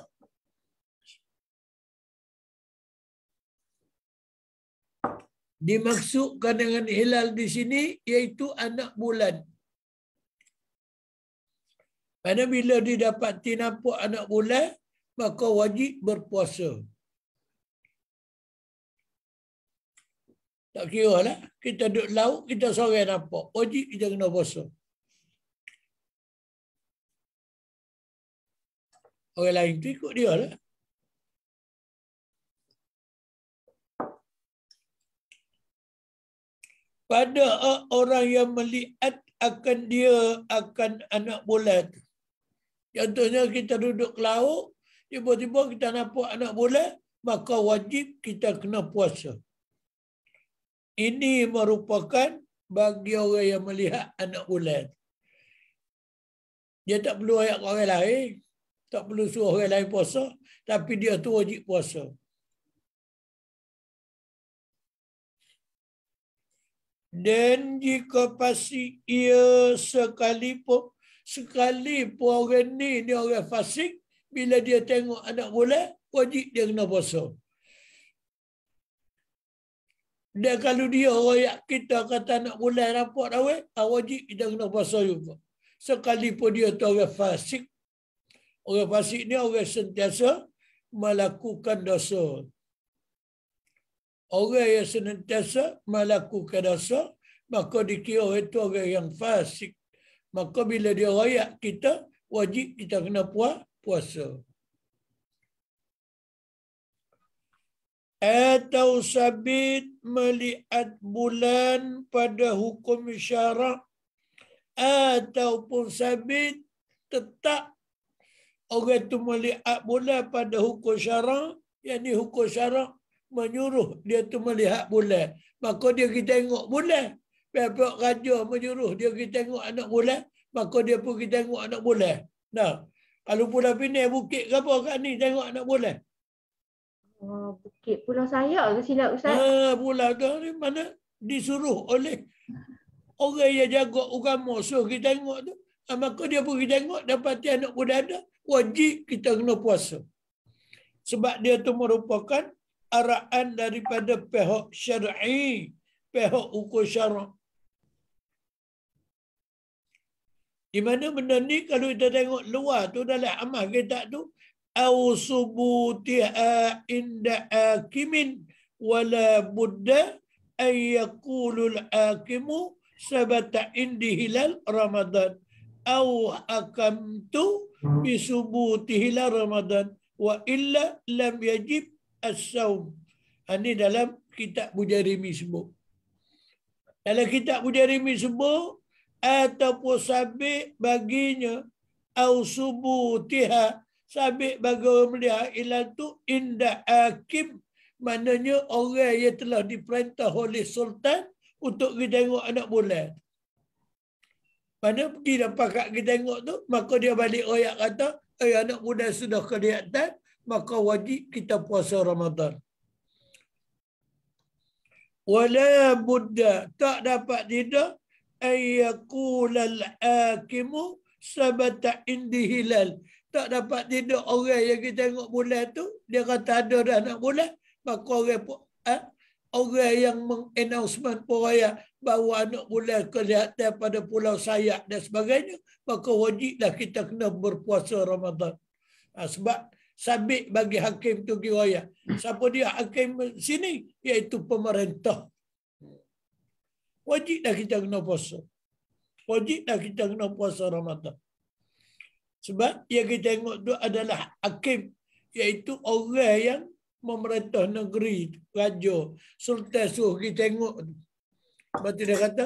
Dimaksudkan dengan hilal di sini iaitu anak bulan. Karena bila didapati nampak anak bulan, maka wajib berpuasa. Tak kira lah. Kita duduk laut, kita sore nampak. Wajib kita kena puasa. Orang lain tu ikut dia lah. Pada orang yang melihat akan dia akan anak bulan tu. Contohnya kita duduk ke laut, tiba-tiba kita nampak anak bule, maka wajib kita kena puasa. Ini merupakan bagi orang yang melihat anak bulan. Dia tak perlu ayat orang lain. Tak perlu suruh orang lain puasa. Tapi dia tu wajib puasa. Dan jika pasti ia sekalipun sekali pun orang ni ni orang fasik bila dia tengok anak boleh wajib dia kena puasa dia kalau dia royak kita kata nak mulai rapat awal, ah, wajib kita kena puasa juga. Sekali pun dia tu orang fasik. Orang fasik ni orang sentiasa melakukan dosa. Orang yang sentiasa melakukan dosa, maka dikira itu orang yang fasik maka bila dia royak kita wajib kita kena puas puasa atau sabit melihat bulan pada hukum syarak ataupun sabit tetap orang itu melihat bulan pada hukum syarak yakni hukum syarak menyuruh dia tu melihat bulan maka dia kita tengok bulan Pihak raja menyuruh dia pergi tengok anak bulan, maka dia pun pergi tengok anak bulan. Nah. Kalau pula pinai bukit ke apa kat ni tengok anak bulan. Oh, bukit Pulau saya, ke silap Ustaz? Ah, Pulau tu mana disuruh oleh orang yang jaga agama so kita tengok tu. Ah, maka dia pun pergi tengok dapat anak budak ada wajib kita kena puasa. Sebab dia tu merupakan arahan daripada pihak syar'i, pihak hukum syarak. Di mana benda ni kalau kita tengok luar tu dalam amal kita tu au subuti inda akimin wala budda ay yaqulu al akimu sabata indi hilal ramadan au akamtu bi subuti hilal ramadan wa illa lam yajib as-saum ini ha, dalam kitab bujarimi sebut dalam kitab bujarimi sebut atau sabik baginya au subutiha sabik bagi orang melihat ilan tu inda hakim maknanya orang yang telah diperintah oleh sultan untuk pergi tengok anak bulan mana pergi dapat kat pergi tengok tu maka dia balik royak kata ayah eh, anak muda sudah kelihatan maka wajib kita puasa Ramadan wala budda tak dapat tidur an yaqul al hakim sabata indi hilal tak dapat tidur orang yang kita tengok bulan tu dia kata ada dah nak bulan maka orang pun ha? orang yang mengannouncement peraya bahawa anak bulan kelihatan pada pulau saya dan sebagainya maka wajiblah kita kena berpuasa Ramadan ha, sebab sabit bagi hakim tu kiraya siapa dia hakim sini iaitu pemerintah wajiblah kita kena puasa. Wajiblah kita kena puasa Ramadan. Sebab yang kita tengok tu adalah hakim. Iaitu orang yang memerintah negeri, raja, sultan suruh kita tengok. Berarti dia kata,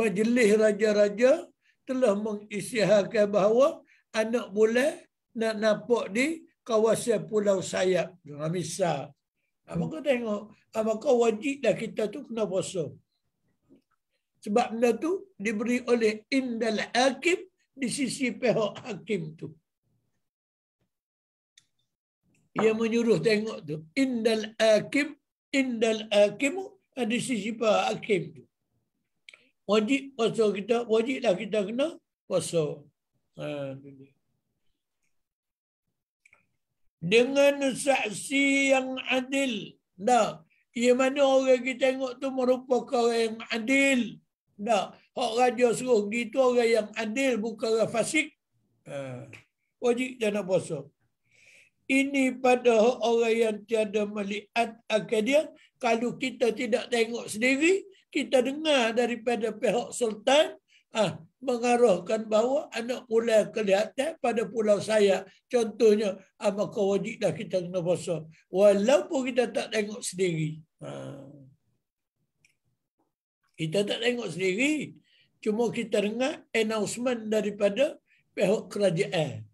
majlis raja-raja telah mengisytiharkan bahawa anak boleh nak nampak di kawasan pulau sayap. Misal. Apa kau tengok? Apa kau wajiblah kita tu kena bosong. Sebab benda tu diberi oleh indal hakim di sisi pihak hakim tu. Ia menyuruh tengok tu. Indal hakim, indal hakim di sisi pihak hakim tu. Wajib puasa kita, wajiblah kita kena puasa. Ha, dengan saksi yang adil. Dah. Ia mana orang kita tengok tu merupakan orang yang adil. Tak. Hak raja suruh begitu orang yang adil bukan orang fasik. Uh, wajib dia nak puasa. Ini pada orang yang tiada melihat akan Kalau kita tidak tengok sendiri, kita dengar daripada pihak sultan ah mengarahkan bahawa anak pula kelihatan pada pulau saya. Contohnya, uh, maka wajib kita kena puasa. Walaupun kita tak tengok sendiri. Uh. Kita tak tengok sendiri. Cuma kita dengar announcement daripada pihak kerajaan.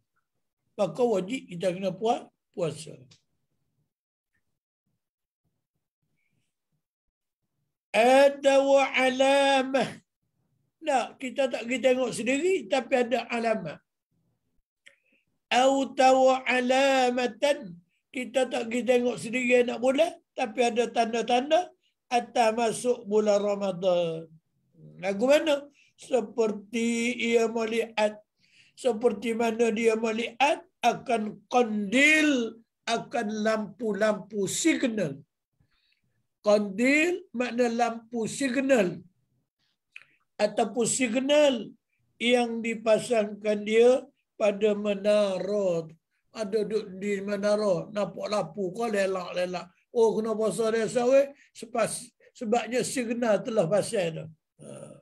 Maka wajib kita kena puas puasa. Ada wa alamah. Tak, kita tak pergi tengok sendiri tapi ada alamat. Atau alamatan. Kita tak pergi tengok sendiri nak boleh tapi ada tanda-tanda hatta masuk bulan Ramadan. Lagu mana? Seperti ia melihat. Seperti mana dia melihat akan kandil, akan lampu-lampu signal. Kandil makna lampu signal. Ataupun signal yang dipasangkan dia pada menara. Ada duduk di menara. Nampak lampu kau lelak-lelak oh kena puasa dia sawe sebab sebabnya signal telah pasal tu. Ah,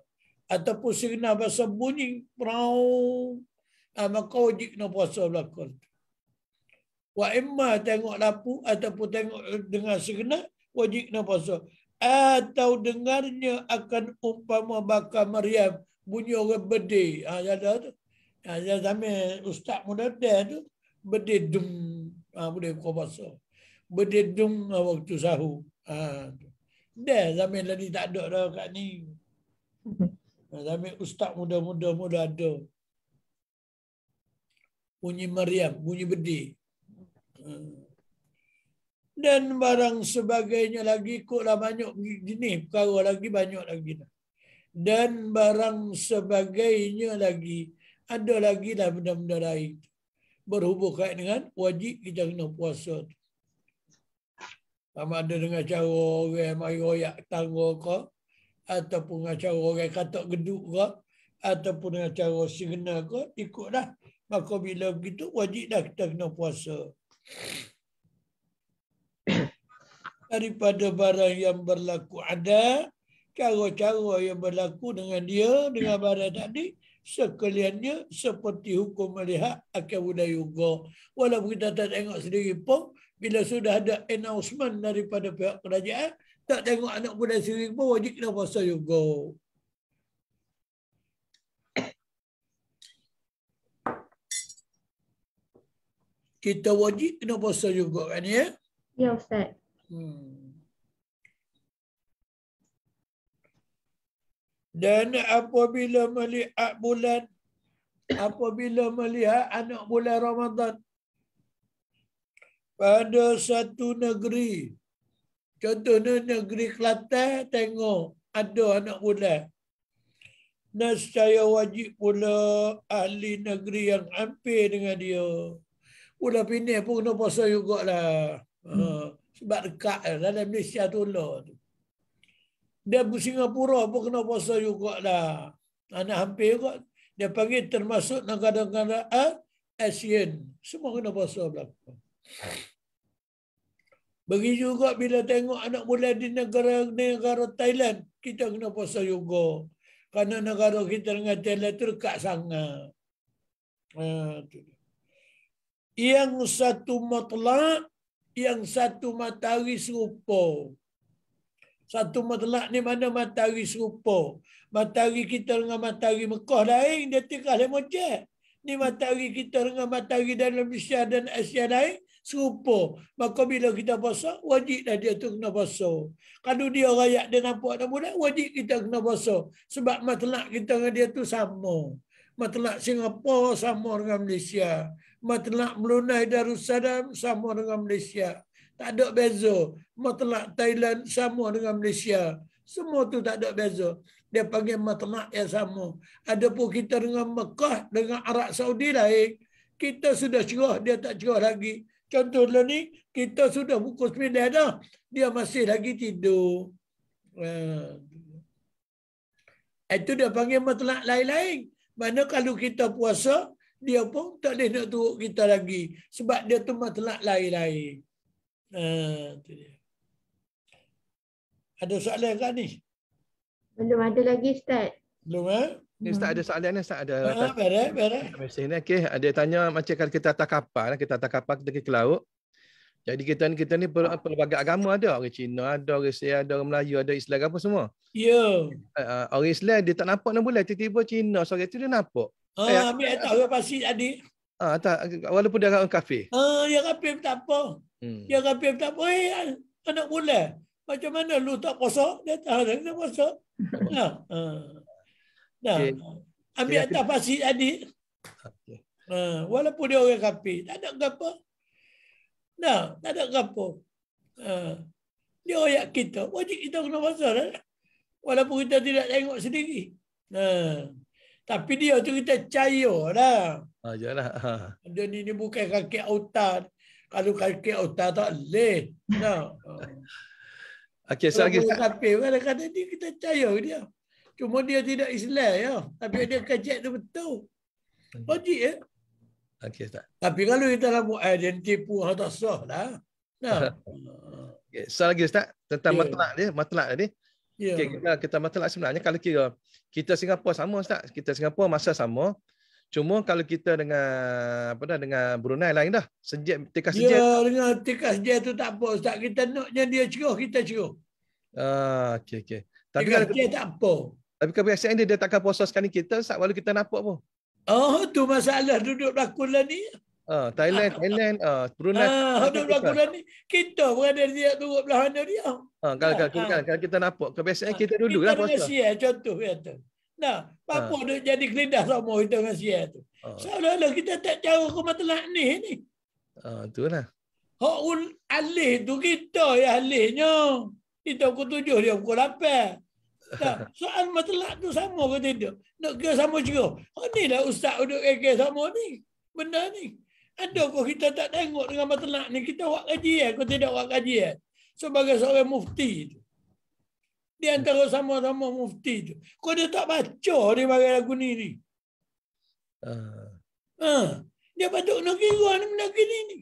ataupun signal bahasa bunyi prau ah, kau wajib kena puasa berlaku wa imma tengok lapu ataupun tengok dengan signal wajib kena puasa atau dengarnya akan umpama bakar meriam bunyi orang bedih ha, ah, ada tu ha, ah, ada ustaz muda dia tu bedih dum ah, boleh kau puasa berdedung lah waktu sahur. Ha. Dah zaman tadi tak ada dah kat ni. Ha, zaman ustaz muda-muda muda ada. Bunyi meriam, bunyi bedi. Ha. Dan barang sebagainya lagi, ikutlah banyak jenis perkara lagi, banyak lagi. Dan barang sebagainya lagi, ada lagi lah benda-benda lain. Berhubungkan dengan wajib kita kena puasa tu sama ada dengan cara orang mai royak tangga ke ataupun dengan cara orang katak geduk ke ataupun dengan cara sirna ke ikutlah maka bila begitu wajiblah kita kena puasa daripada barang yang berlaku ada cara-cara yang berlaku dengan dia dengan barang tadi sekaliannya seperti hukum melihat akan budaya juga walaupun kita tak tengok sendiri pun bila sudah ada announcement daripada pihak kerajaan tak tengok anak muda sendiri pun wajib kena puasa juga kita wajib kena puasa juga kan ya ya ustaz hmm. dan apabila melihat bulan apabila melihat anak bulan Ramadan pada satu negeri contohnya negeri Kelantan tengok ada anak bulan nescaya wajib pula ahli negeri yang hampir dengan dia Pulau Pinang pun kena puasa lah. Hmm. Sebab dekat lah, dalam Malaysia tu lah. Dan Singapura pun kena puasa lah. Anak hampir juga. Dia panggil termasuk negara-negara ah, ASEAN. Semua kena puasa berlaku. Hmm. Bagi juga bila tengok anak muda di negara-negara Thailand, kita kena puasa juga. Kerana negara kita dengan Thailand itu dekat sangat. Ha, yang satu matlak, yang satu matahari serupa. Satu matlak ni mana matahari serupa. Matahari kita dengan matahari Mekah lain, dia tinggal lemon jet. Ni matahari kita dengan matahari dalam Malaysia dan Asia lain, serupa. Maka bila kita puasa, wajiblah dia tu kena puasa. Kalau dia rakyat dia nampak dan mudah, wajib kita kena puasa. Sebab matlak kita dengan dia tu sama. Matlak Singapura sama dengan Malaysia. Matlak Brunei Darussalam sama dengan Malaysia. Tak ada beza. Matlak Thailand sama dengan Malaysia. Semua tu tak ada beza. Dia panggil matlak yang sama. pun kita dengan Mekah, dengan Arab Saudi lain, kita sudah cerah, dia tak cerah lagi. Contohnya ni, kita sudah pukul sembilan dah. Dia masih lagi tidur. Eh, itu dia panggil matlak lain-lain. Mana kalau kita puasa, dia pun tak boleh nak turut kita lagi. Sebab dia tu matlak lain-lain. Eh, ada soalan kan ni? Belum ada lagi, Ustaz. Belum, eh? Ni Ustaz ada soalan ni Ustaz ada uh, Beres, beres ni, okay. Ada tanya macam kalau kita atas kapal Kita atas kapal kita ke laut Jadi kita ni, kita ni pelbagai agama ada Orang Cina ada, orang Rusia ada, orang Melayu ada Islam apa semua Ya yeah. uh, eh, Orang Islam dia tak nampak ni boleh Tiba-tiba Cina sore tu dia nampak Ah, uh, ambil tak orang pasir tadi Ah, uh, tak, walaupun dia orang kafir Ah, uh, dia kafir tak apa hmm. Dia kafir tak apa Eh, anak boleh Macam mana lu tak kosong Dia tak ada, kosong Ha, ha Nah, okay. Ambil atas pasir tadi. Okay. Uh, ha, walaupun dia orang kapi. Tak ada apa. Nah, tak ada apa. Uh, ha, dia orang kita. Wajib kita kena pasal. Eh? Walaupun kita tidak tengok sendiri. Nah, tapi dia tu kita cahaya lah. Ah, ha, ya lah. Ha. Dia ni, ni bukan kaki otak. Kalau kaki otak tak leh. Nah. Okey, so lagi. Kalau kapi, kita cahaya dia. Cuma dia tidak Islam ya. Tapi dia kajian tu betul. wajib ya. Okay Ustaz. Tapi kalau kita dalam identiti pun hal tak sah lah. Nah. Okay. Soal lagi Ustaz. Tentang yeah. matlak dia. Matlak tadi. Yeah. Okay, kita, kita matlak sebenarnya kalau kira kita Singapura sama Ustaz. Kita Singapura masa sama. Cuma kalau kita dengan apa dah dengan Brunei lain dah. Sejak tikas sejak. Ya, dengan tikas sejak tu tak apa Ustaz. Kita nak dia ceroh, kita ceroh. Ah, uh, okey okey. Tapi kalau kita tak apa. Tapi kebiasaan dia, dia takkan puasa sekarang kita, sebab walaupun kita nampak pun. Oh, tu masalah duduk berlakon lah ni. Uh, Thailand, Thailand, uh, Brunei. Uh, duduk berlakon lah ni. Kita berada di dia turut belah mana dia. Uh, kalau, kalau, uh, kalau kita nampak, kebiasaan uh, kita dulu lah puasa. Kita dengan siar, contoh kata. Nah, apa uh. duk jadi kelindah sama kita dengan siar tu. Uh. Seolah-olah kita tak jauh ke matelak ni. ni. Uh, tu lah. Hakul alih tu kita yang alihnya. Kita pukul tujuh, dia pukul lapan soal matelak tu sama ke tidak? Nak kira sama juga. Ha oh, ni lah ustaz duduk kaki sama ni. Benda ni. Ada kok kita tak tengok dengan matelak ni kita buat kajian eh, ke tidak buat kajian. Eh. Sebagai seorang mufti tu. Di antara sama-sama mufti tu. Kau dia tak baca ni bagi lagu ni ni. Uh. Ha. Dia patut nak kira ni benda gini ni.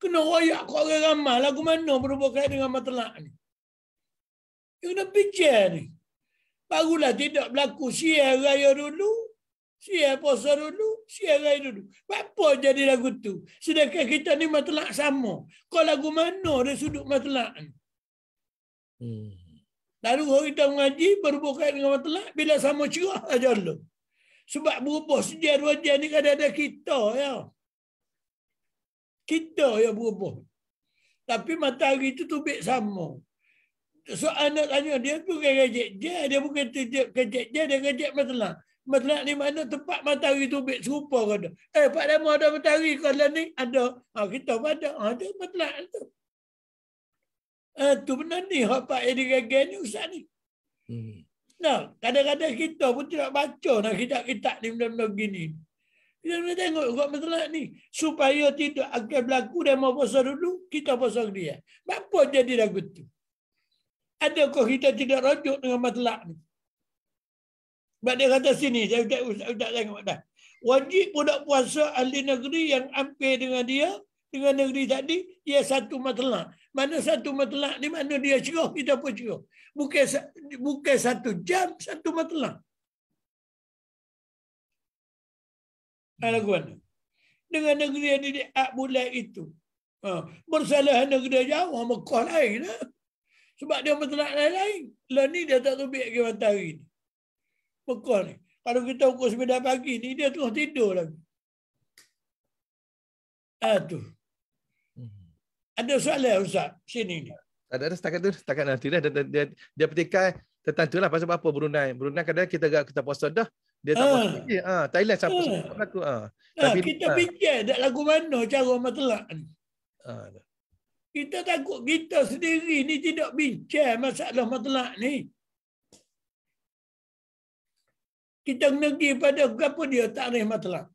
Kena royak kau orang ramai. Lagu mana berhubung kait dengan matelak ni. Dia kena bijak ni. Barulah tidak berlaku siar raya dulu. Siar puasa dulu. Siar raya dulu. Apa jadi lagu tu? Sedangkan kita ni matlak sama. Kau lagu mana dia sudut matlak ni? Hmm. Lalu kalau kita mengaji berbuka dengan matlak. Bila sama cerah aja lo. Sebab berubah sejarah dua jam ni kadang-kadang kita ya. Kita yang berubah. Tapi matahari itu tubik sama. So anak tanya dia bukan kajik dia dia bukan tujuk kajik dia dia kajik matlah matlah ni mana tempat matahari tu baik serupa kata eh pak lama ada matahari kalau ni ada ha, kita pun ada ada matlah tu ha, tu eh, benda ni hak pak edi gagal ni usah ni hmm. nah kadang-kadang kita pun tidak baca nak kita-kita ni benda-benda gini kita nak tengok kat matlah ni supaya tidak akan berlaku dia mau pasal dulu kita pasal dia apa jadi lagu tu Adakah kita tidak rajuk dengan matlak ni? Sebab dia kata sini, saya tak, saya tak tengok dah. Wajib budak puasa ahli negeri yang hampir dengan dia, dengan negeri tadi, dia satu matlak. Mana satu matlak ni, mana dia cerah, kita pun cerah. Bukan, bukan satu jam, satu matlak. Alakuan. Dengan negeri yang di Abulai itu. Ha. Bersalah negeri jauh, Mekah lain. lah. Sebab dia bertelak lain-lain. Lah ni dia tak tubik lagi matahari ni. Mekah ni. Kalau kita ukur sepeda pagi ni, dia tengah tidur lagi. Aduh, ha, hmm. Ada soalan Ustaz? Sini ni. Tak ada, ada setakat tu. Setakat nanti dah. Dia, dia, dia, dia tentang tu lah pasal apa Brunei. Brunei kadang-kadang kita gak kita puasa dah. Dia tak ah. puasa. Ha. ha. Thailand siapa ha. Ha. Ha. Tapi, kita ha. fikir tak lagu mana cara matelak ni. Ha. Kita takut kita sendiri ni tidak bincang masalah matlak ni. Kita negi pada apa dia tarikh matlak.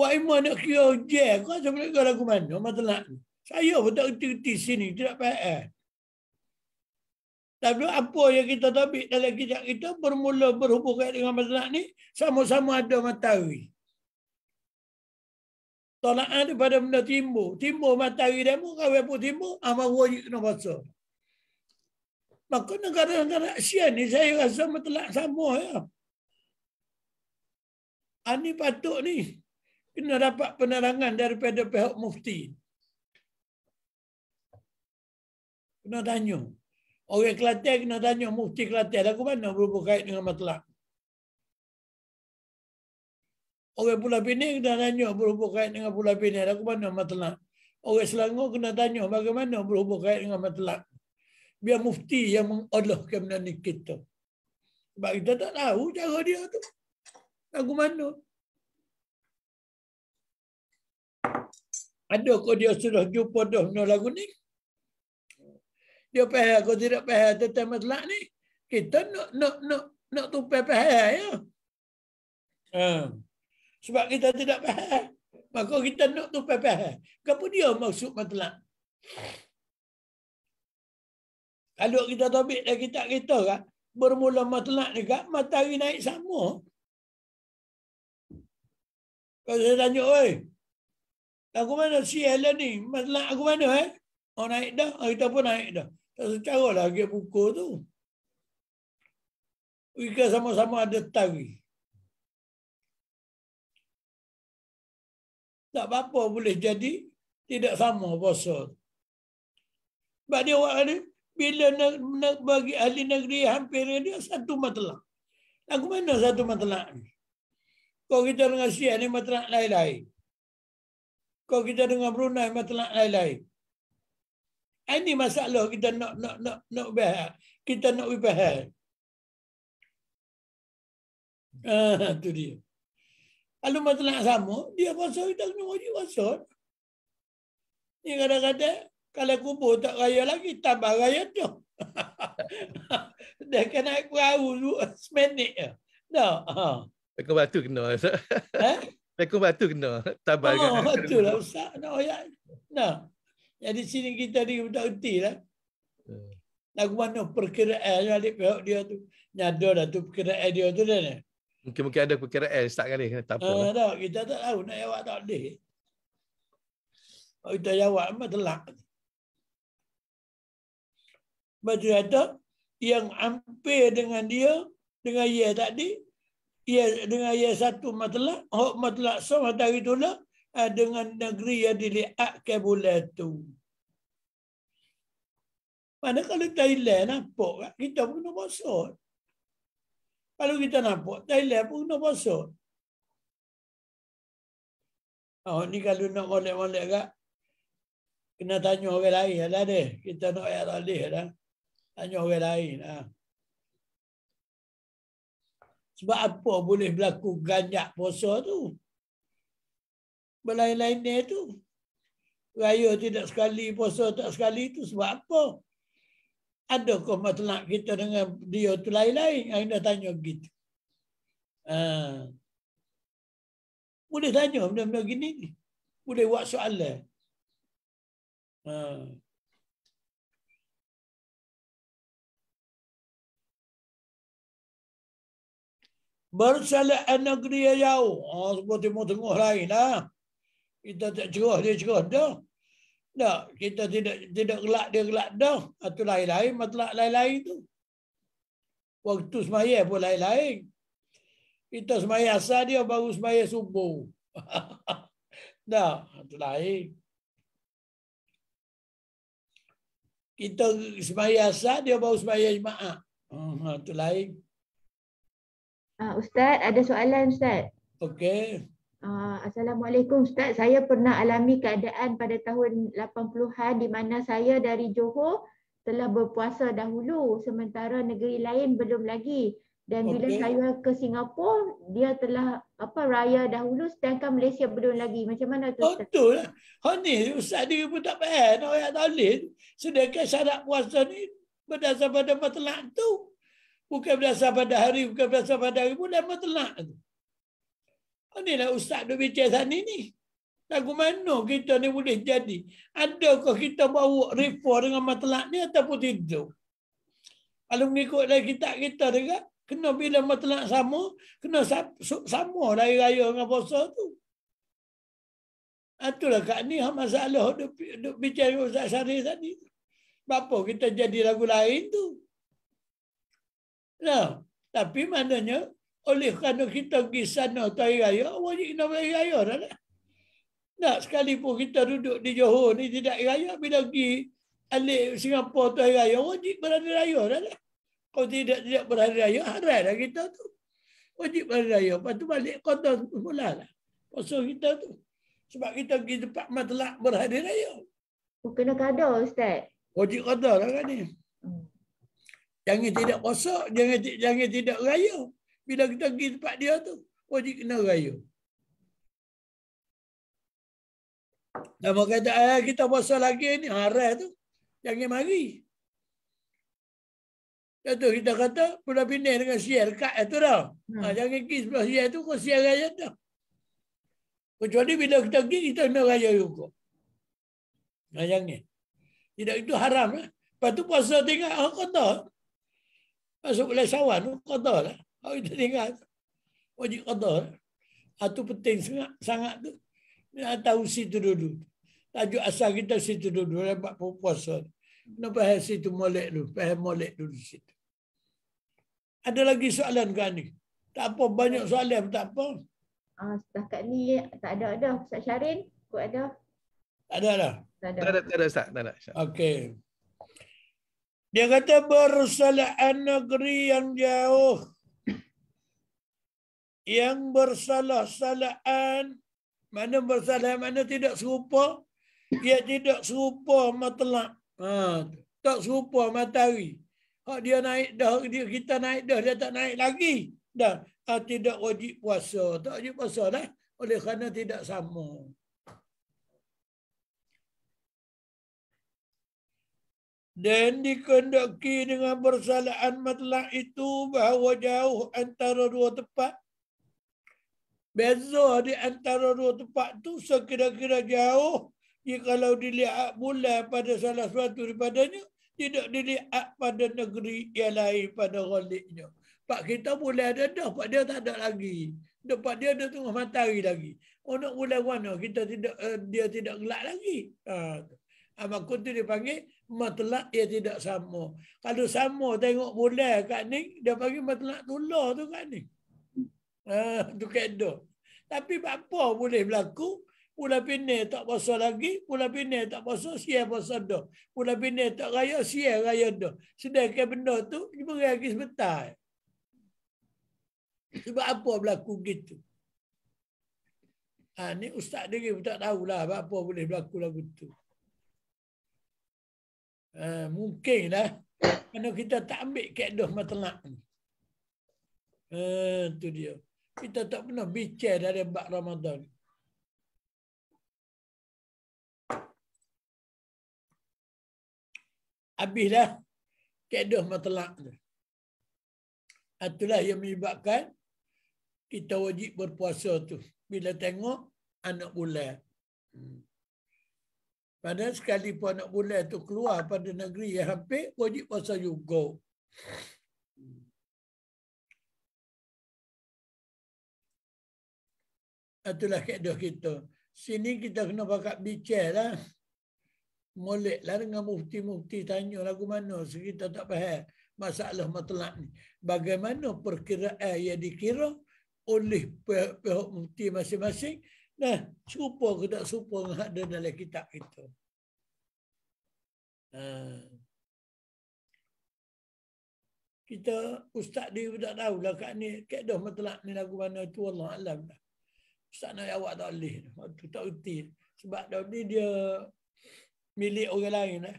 Wa iman nak kira ujian. Kau rasa boleh kau lagu mana matlak ni. Saya pun tak kerti-kerti sini. Tidak payah. Tapi apa yang kita tabik dalam kitab kita bermula berhubungan dengan matlak ni. Sama-sama ada matahari. Tolaan daripada benda timbul. Timbul matahari demo, kawai pun timbul, amal wajib kena baca. Maka negara-negara Asia ni saya rasa telah sama ya. Ani ah, patut ni kena dapat penerangan daripada pihak mufti. Kena tanya. Orang Kelantan kena tanya mufti Kelantan. Aku mana berhubung kait dengan matlamat. Orang Pulau Pinang kena tanya berhubung kait dengan Pulau Pinang. Aku mana matlak? Orang Selangor kena tanya bagaimana berhubung kait dengan matlak? Biar mufti yang mengolahkan benda ni kita. Sebab kita tak tahu cara dia tu. Aku mana? Adakah dia sudah jumpa dah benda lagu ni? Dia payah kau tidak payah tentang matlak ni? Kita nak, nak, nak, nak tupai payah ya? Hmm. Sebab kita tidak faham. Maka kita nak tu faham. Kenapa dia maksud matlam? Kalau kita topik dari kitab kita kan, bermula matlam ni kan, matahari naik sama. Kalau saya tanya, oi, aku mana si ella ni? Matlam aku mana eh? Oh naik dah, oh, kita pun naik dah. Tak secara lah, dia buku tu. Kita sama-sama ada tarikh. tak apa-apa boleh jadi tidak sama puasa. Sebab dia orang ni, bila nak, nak bagi ahli negeri hampir dia satu matlam. Aku mana satu matlam ni? Kau kita dengan Syiah ni matlam lain-lain. Kau kita dengan Brunei matlam lain-lain. Ah, ini masalah kita nak nak nak nak bahas. Kita nak bahas. Ah, tu dia. Kalau mata nak sama, dia kosong, kita kena wajib kosong. Ni kadang-kadang, kalau kubur tak raya lagi, tambah raya tu. dia kena perahu tu, semenik je. No. Ha. Pekun batu kena. Eh? Pekun ha? batu kena. Tambah oh, kena. Tu lah, Ustaz. No, ya. No. Jadi sini kita ni tak henti lah. Hmm. Lagu mana perkiraan yang dia tu. Nyadu lah tu perkiraan dia tu dah ni. Mungkin-mungkin ada perkiraan eh, start kali. Eh, tak apa. Uh, tak, kita tak tahu. Nak jawab tak boleh. Kalau kita jawab, memang telak. Baju ada yang hampir dengan dia, dengan ya tadi, ya dengan ya satu matlak, hok matlak sama dari itulah, dengan negeri yang dilihat ke bulan itu. Mana kalau Thailand, nampak kan? Kita pun nak maksud. Kalau kita nak buat Thailand pun kena puasa. Oh, ni kalau nak boleh-boleh kat, kena tanya orang lain lah deh. Kita nak ayat alih lah. Tanya orang lain lah. Sebab apa boleh berlaku ganjak puasa tu? Belain lain dia tu. Raya tidak sekali, puasa tak sekali tu sebab apa? Ada adakah matlamat kita dengan dia tu lain-lain? Anda tanya begitu. Ha. Boleh tanya benda-benda gini. Boleh buat soalan. Ha. Bersalahan negeri ya jauh. Oh, seperti mu tengah lain lah. Kita tak cerah dia cerah dah. Tak, kita tidak tidak gelak dia gelak dah. Atau lain-lain, matlak lain-lain tu. Waktu semaya pun lain-lain. Kita semaya asal dia baru semaya subuh. Tak, itu lain. Kita semaya asal dia baru semaya jemaah. Hmm, itu lain. Uh, Ustaz, ada soalan Ustaz. Okey. Uh, Assalamualaikum Ustaz. Saya pernah alami keadaan pada tahun 80-an di mana saya dari Johor telah berpuasa dahulu sementara negeri lain belum lagi. Dan bila okay. saya ke Singapura, dia telah apa raya dahulu sedangkan Malaysia belum lagi. Macam mana tu Betul. Ha ni Ustaz dia pun tak payah nak ayat dalil. Sedangkan syarat puasa ni berdasar pada matlamat tu. Bukan berdasar pada hari, bukan berdasar pada hari pun dan matlamat tu inilah ustaz duk bincang sana ni. Lagu mana kita ni boleh jadi? Adakah kita bawa refer dengan matlak ni ataupun tidak? Kalau mengikut dari kitab kita juga, kena bila matlak sama, kena sama dari raya dengan puasa tu. Ah, itulah kat ni masalah duk, bincang dengan Ustaz Syarif tadi. Bapa kita jadi lagu lain tu. Nah, tapi maknanya oleh kerana kita pergi sana hari raya, wajib kena hari raya dah lah. Nak sekalipun kita duduk di Johor ni tidak hari raya, bila pergi alik Singapura tu hari raya, wajib berhari raya dah lah. Kalau tidak, tidak berhari raya, harai lah kita tu. Wajib berhari raya. Lepas tu balik kota pula lah. Pasal kita tu. Sebab kita pergi tempat matlak berhari raya. Oh, kena kada Ustaz. Wajib kada lah kan ni. Hmm. Jangan tidak kosok, jangan, jangan tidak raya. Bila kita pergi tempat dia tu, wajib oh, kena raya. Lama kata, eh, kita puasa lagi ni, harai tu. Jangan mari. Lepas tu kita kata, pula pindah dengan siar kat tu dah. Ha, hmm. Ha, jangan pergi sebelah siar tu, kau siar raya tu. Kecuali bila kita pergi, kita kena raya juga. Nah, ha, jangan. Tidak itu haram lah. Lepas tu puasa tengah, ha, kau tahu. Masuk boleh sawan, oh, kau tahu lah. Oh, kita tinggal. Wajib kotor. Itu ah, penting sangat, sangat tu. Kita tahu situ dulu. Tajuk asal kita situ dulu. Lepas puasa. Kenapa hal situ molek dulu? Pahal molek dulu situ. Ada lagi soalan kan ni? Tak apa, banyak soalan pun tak apa. Ah, setakat ni tak ada ada. Ustaz Syarin, kok ada? Tak ada lah. Tak ada, tak ada Ustaz. Tak ada, Okey. Dia kata bersalahan negeri yang jauh yang bersalah-salahan mana bersalah mana tidak serupa ia tidak serupa matlak ha, tak serupa matawi. hak dia naik dah dia kita naik dah dia tak naik lagi dah ha, tidak wajib puasa tak wajib puasa dah oleh kerana tidak sama Dan dikendaki dengan persalahan matlah itu bahawa jauh antara dua tempat Beza di antara dua tempat tu sekira-kira jauh. Ya, kalau dilihat mula pada salah satu daripadanya, tidak dilihat pada negeri yang lain pada roliknya. Pak kita boleh ada dah, pak dia tak ada lagi. pak dia ada tengah matahari lagi. Oh nak bulan mana kita tidak uh, dia tidak gelap lagi. Ha. Ah dia panggil matlak ia tidak sama. Kalau sama tengok mula, kat ni dia panggil matlak tular tu kat ni. Uh, tu kedo. Tapi apa boleh berlaku? Pula pindah tak puasa lagi, pula pindah tak puasa, siya puasa dah. Pula pindah tak raya, siya raya dah. Sedangkan benda tu, dia lagi sebentar. Sebab apa berlaku gitu? Ha, ah, ni ustaz diri pun tak tahulah apa boleh berlaku lagu tu. Ha, mungkinlah kalau kita tak ambil kaedah matlamat ni. Ha, tu dia kita tak pernah bicara dari bab Ramadan. Habislah keadaan matlak tu. Itulah yang menyebabkan kita wajib berpuasa tu. Bila tengok anak bulan. Hmm. Padahal pun anak bulan tu keluar pada negeri yang hampir wajib puasa juga. itulah kaedah kita. Sini kita kena pakat bicara lah. Molek lah dengan mufti-mufti tanya lagu mana. Kita tak faham masalah matlamat ni. Bagaimana perkiraan yang dikira oleh pihak mufti masing-masing. Nah, serupa ke tak serupa yang ada dalam kitab kita. Ha. Kita ustaz dia tak tahu lah kat ni. Kat dah matlamat ni lagu mana tu Allah Alam lah. Ustaz nak jawab tak boleh. Tu tak kerti. Sebab tahun ni dia milik orang lain. Eh.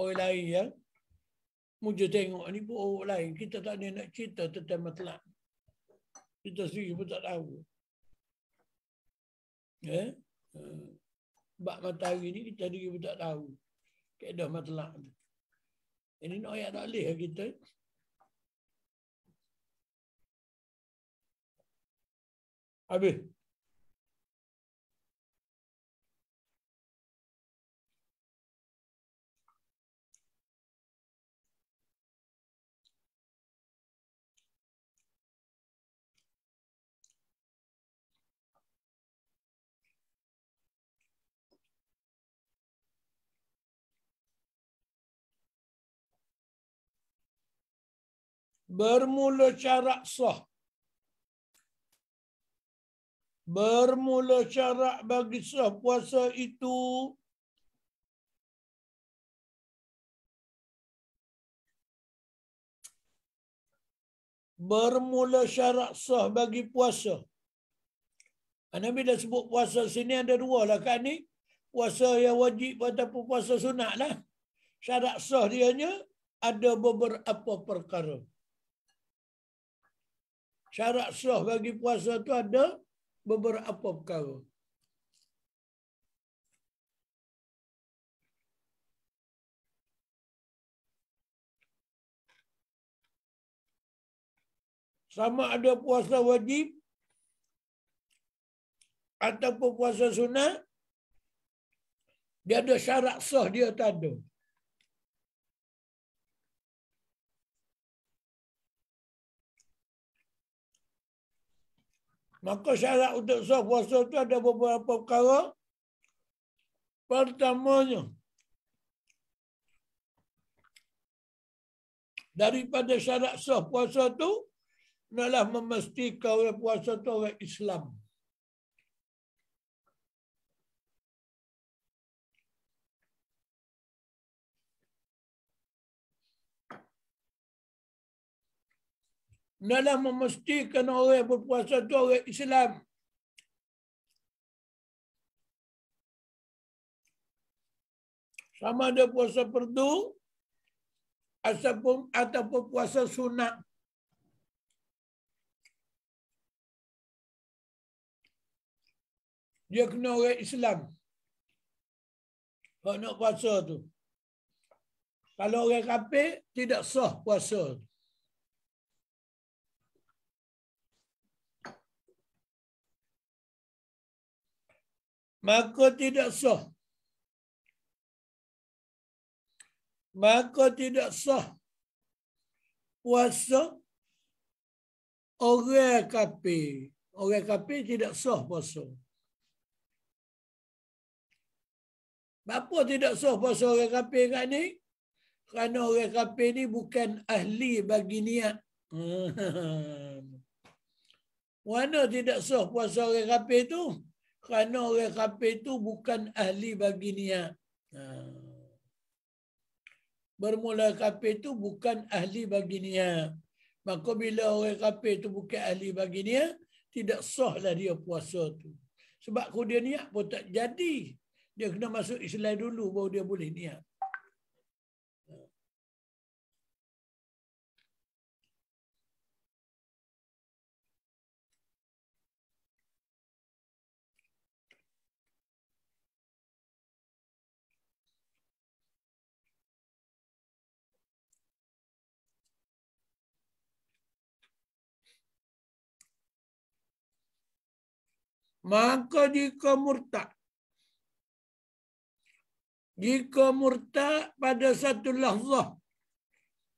Orang lain yang muja tengok ni pun orang lain. Kita tak ada nak cerita tentang matlam. Kita sendiri pun tak tahu. Eh? Ya. Sebab matahari ni kita sendiri pun tak tahu. Kedah matlam tu. Ini nak ayat tak boleh lah kita. Abi. Bermula cara sah bermula syarat bagi sah puasa itu bermula syarat sah bagi puasa. Anak ah, dah sebut puasa sini ada dua lah kan ni. Puasa yang wajib ataupun puasa sunat lah. Syarat sah dianya ada beberapa perkara. Syarat sah bagi puasa tu ada beberapa perkara. Sama ada puasa wajib ataupun puasa sunat, dia ada syarat sah dia tak ada. Maka syarat untuk sah puasa tu ada beberapa perkara. Pertamanya, daripada syarat sah puasa tu, ialah memastikan orang puasa tu orang Islam. dalam memastikan orang berpuasa itu orang Islam. Sama ada puasa perdu ataupun, ataupun puasa sunat. Dia kena orang Islam. Kalau nak puasa tu. Kalau orang kafir tidak sah puasa tu. maka tidak sah. Maka tidak sah puasa orang kapi. Orang kapi tidak sah puasa. Bapa tidak sah puasa orang kapi kat ni? Kerana orang kapi ni bukan ahli bagi niat. Hmm. Mana tidak sah puasa orang kapi tu? kerana orang kafir itu bukan ahli baginia. Ha. Bermula kafir itu bukan ahli bagi baginia. Maka bila orang kafir itu bukan ahli bagi baginia, tidak sahlah dia puasa tu. Sebab kau dia niat pun tak jadi. Dia kena masuk Islam dulu baru dia boleh niat. maka jika murtad jika murtad pada satu lahzah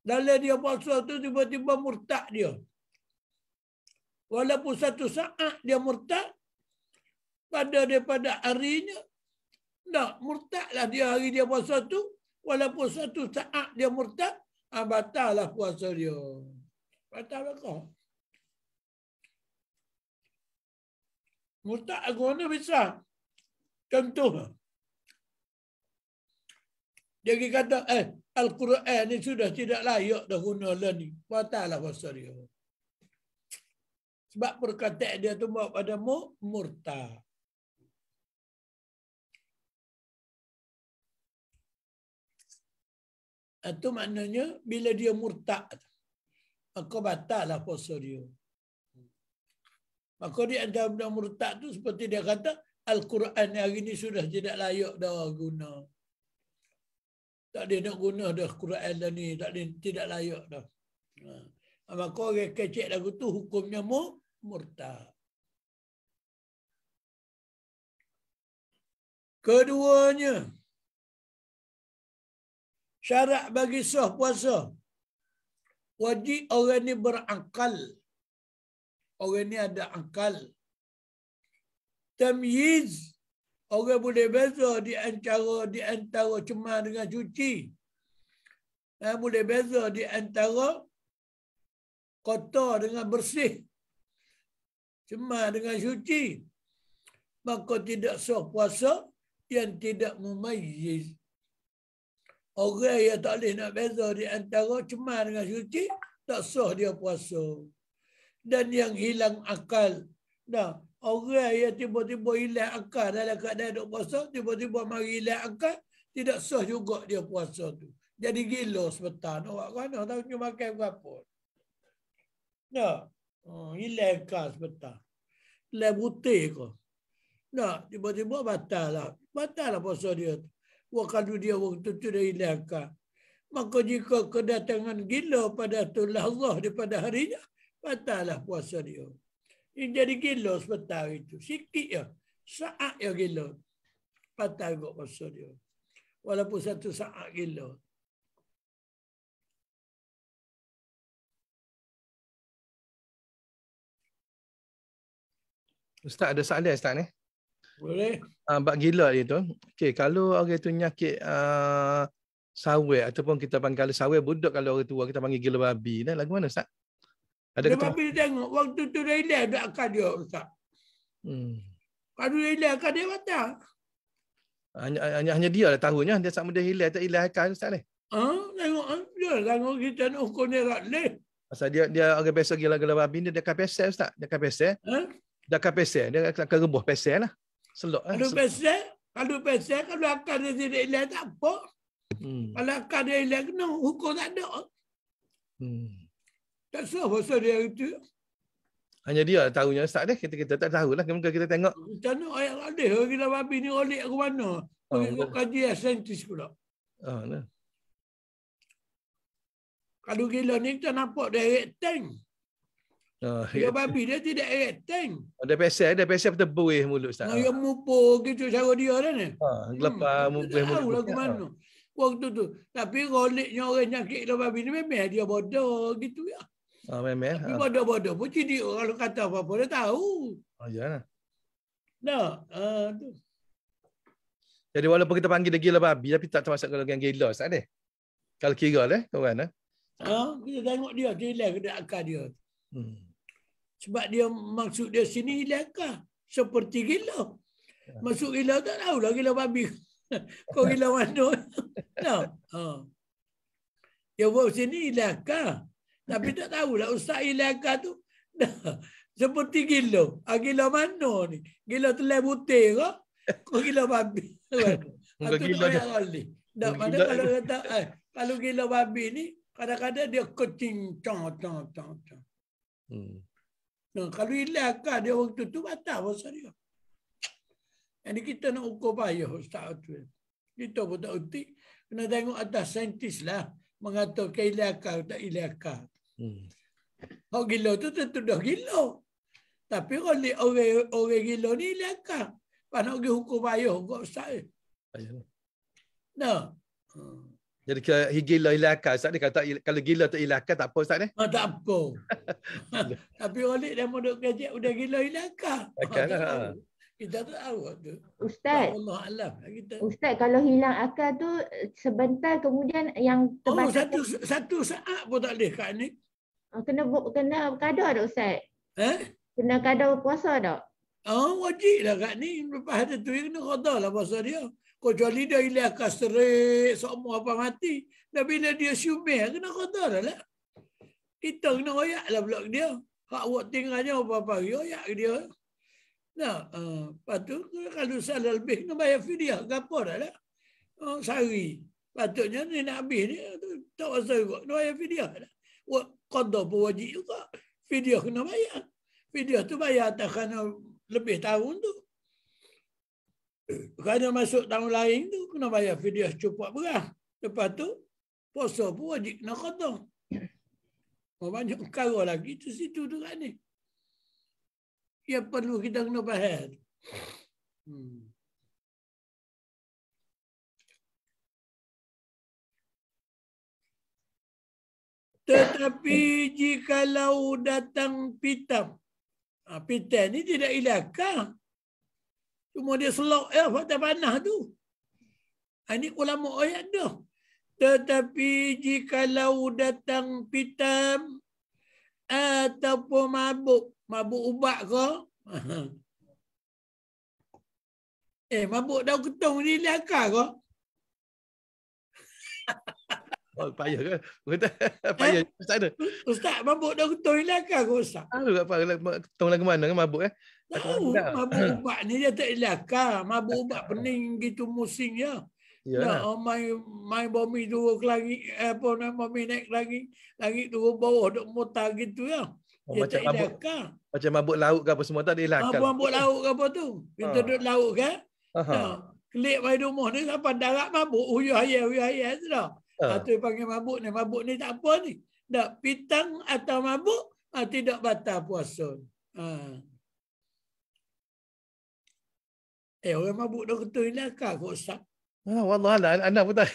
dalam dia puasa tu tiba-tiba murtad dia walaupun satu saat dia murtad pada daripada harinya tak murtadlah dia hari dia puasa tu walaupun satu saat dia murtad ah lah puasa dia batal lah kau Murtad agama bisa tentu. Jadi kata, eh, Al-Quran ini sudah tidak layak dah guna lagi. ni. Patahlah bahasa Sebab perkataan dia tu mau pada mu, murtad. Atau maknanya bila dia murtad, maka batal lah puasa Maka di antara benda murtad tu seperti dia kata Al-Quran hari ni sudah tidak layak dah guna. Tak ada nak guna dah Quran dah ni. Tak ada, tidak layak dah. Ha. ha maka orang kecek lagu tu hukumnya mu, murtad. Keduanya. Syarat bagi sah puasa. Wajib orang ni Berakal orang ni ada akal. Tamyiz, orang boleh beza di antara, di antara cemar dengan cuci. Eh, boleh beza di antara kotor dengan bersih. cuma dengan cuci. Maka tidak sah puasa yang tidak memayiz. Orang yang tak boleh nak beza di antara cemar dengan cuci, tak sah dia puasa dan yang hilang akal. Nah, orang yang tiba-tiba hilang akal dalam keadaan duk puasa, tiba-tiba mari hilang akal, tidak sah juga dia puasa tu. Jadi gila sebentar. Nak buat kerana, tak punya makan berapa. Nah, oh, hilang akal sebentar. Hilang butih kau. Nah, tiba-tiba batal lah. Batal lah puasa dia tu. Waktu dia waktu tu dia hilang akal. Maka jika kedatangan gila pada tu lazah daripada harinya, Patahlah puasa dia. Dia jadi gila sebentar itu. Sikit ya. Saat ya gila. patah kot puasa dia. Walaupun satu saat gila. Ustaz ada soalan Ustaz ni? Boleh. Uh, ah, bak gila dia tu. Okay, kalau orang itu nyakit uh, ah, sawer ataupun kita panggil sawer budak kalau orang tua kita panggil gila babi. Nah, lagu mana Ustaz? Ada dia mampir tengok. Waktu tu dia hilang dekat akar dia, Ustaz. Hmm. Lepas dia hilang akar dia batang. Hanya, hanya, hanya dia lah tahunya. Dia sama dia hilang tak hilang akar, Ustaz ni. Ha? Tengok. Ha? Dia lah tengok kita nak hukum dia tak leh. Pasal dia dia agak biasa gila gila babi dia dekat pesel ustaz, dekat pesel. Eh? Dekat pesel, dia akan ha? rebuh pesel lah. Selok lah. Kalau pesel, kalau pesel kalau akan dia tidak hilang tak apa. Hmm. Kalau akan dia hilang kena hukum tak ada. Hmm. Tak sah pasal dia itu. Hanya dia tahu yang Ustaz dia. Kita, kita tak tahu lah. Kemudian kita tengok. Kita nak ayat radis. Kalau kita babi ni rolik ke mana. Pergi oh, ke kaji asentis pula. Oh, nah. Kalau gila ni kita nampak dia erik tank. Oh, dia babi dia tidak erik tank. Oh, dia pesek. Dia pesek pada buih mulut Ustaz. Nah, dia mupur gitu cara dia dah ni. Oh, ah, lepas hmm, mupur mulut. Tak tahu mana. Oh. Waktu tu. Tapi roliknya orang nyakit dia babi ni memang dia bodoh gitu ya. Ah, main, Tapi ah. bodoh-bodoh pun jadi orang kata apa-apa dia tahu. Oh ah, ya. Nah, uh, ah, tu. Jadi walaupun kita panggil dia gila babi, tapi tak termasuk kalau yang gila, tak ada. Kalau kira leh, kau kan. Eh? Ha, kita tengok dia, dia hilang ke akal dia. Hmm. Sebab dia maksud dia sini hilang kah? Seperti gila. Masuk gila tak tahu lah gila babi. kau gila mana? no. Ha. Dia buat sini hilang kah? Tapi tak tahu lah Ustaz Ilaka tu dah seperti gila. Ah, gila mana ni? Gila telai butir ke? Kau gila babi. Itu kan? gila dia. Rali. mana kalau kata eh, kalau gila babi ni kadang-kadang dia kecing tong tong tong tong. Hmm. Nah, kalau Ilaka dia waktu tu batal bahasa dia. Jadi kita nak ukur payah Ustaz tu. Kita pun tak kena tengok atas saintis lah mengatakan ilaka atau tak ilaka. Hmm. Orang gila tu tentu dah gila. Tapi kalau orang orang gila ni lekat. Pas nak pergi hukum ayah kau ustaz. Eh. No. Jadi kalau he gila ilakan ustaz ni kata kalau gila tak ilakan tak apa ustaz ni? Ha, tak apa. Tapi oleh dia mau kerja, udah gila ilakan. Okay, lah, ha. kita tak tahu tu. Ustaz. Allah Alam. Kita... Ustaz kalau hilang akal tu sebentar kemudian yang oh, terbatas. Oh, satu, satu saat pun tak boleh kat ni. Ah, kena kena kada tak ustaz? Eh? Kena kada puasa tak? Ah oh, wajib lah kat ni lepas hari tu dia kena kada lah puasa dia. Kau Kecuali dia ilah kasterik semua apa mati. Dan bila dia syumeh kena kada dah lah. Kita kena royak lah pula dia. Hak awak tinggalnya apa-apa royak dia. Nah, uh, lepas tu kalau salah lebih kena bayar fidyah ke apa dah lah. Oh, sari. Patutnya ni nak habis ni. Tak rasa kot. Kena bayar fidyah lah. Buat qada berwajib juga. Video kena bayar. Video tu bayar atas kerana lebih tahun tu. Kerana masuk tahun lain tu, kena bayar video cepat berah. Lepas tu, puasa pun wajib kena qada. Oh, banyak kara lagi tu situ tu kan ni. Ia perlu kita kena bayar. Hmm. Tetapi jika jikalau datang pitam. Ha, pitam ni tidak ilakah. Cuma dia selok ya fakta panah tu. Ha, ini ulama ayat tu. Tetapi jikalau datang pitam ataupun mabuk. Mabuk ubat ke? eh, mabuk daun ketung ni ilakah ke? oh, payah ke? Kata payah eh? tak Ustaz mabuk dah hutung ni lah kan rosak. Aduh apa hutung lah ke mana mabuk eh? Tahu mabuk ubat ni dia tak elakkan. Mabuk ubat pening gitu musim ya. Ya. Nah, ya. oh, mai main bomi dua lagi eh, apa nama bomi naik lagi lagi dua bawah dok mutar gitu ya. Oh, macam mabuk. Ilakar. Macam mabuk laut ke apa semua tak ah, elakkan. Mabuk, mabuk laut ke apa tu? Kita ah. duduk laut kan? Ha. klik Kelik main rumah ni sampai darat mabuk. Huyuh ayah, huyuh ayah tu Ha. Itu panggil mabuk ni. Mabuk ni tak apa ni. Tak pitang atau mabuk, ha, tidak batal puasa. Ha. Eh, orang mabuk dah ketua hilang kah? Kau usap. Ha, Wallah lah, anak pun tak.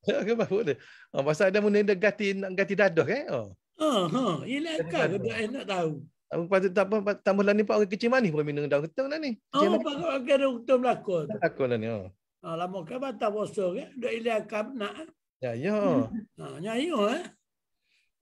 Okey apa boleh. Oh, pasal ada mungkin dia ganti ganti dadah kan? Eh? Oh. Ha ha, ha ialah kan dah nak tahu. Aku pasal apa tambah lah ni pak orang kecil manis pun minum daun ketum lah ni. oh, pasal orang ketum lakon. Lakon lah ni. Oh. Ah, lama ke bata bosok ke? Dak ilah kap nak. Ya yo. Ha, nya yo eh.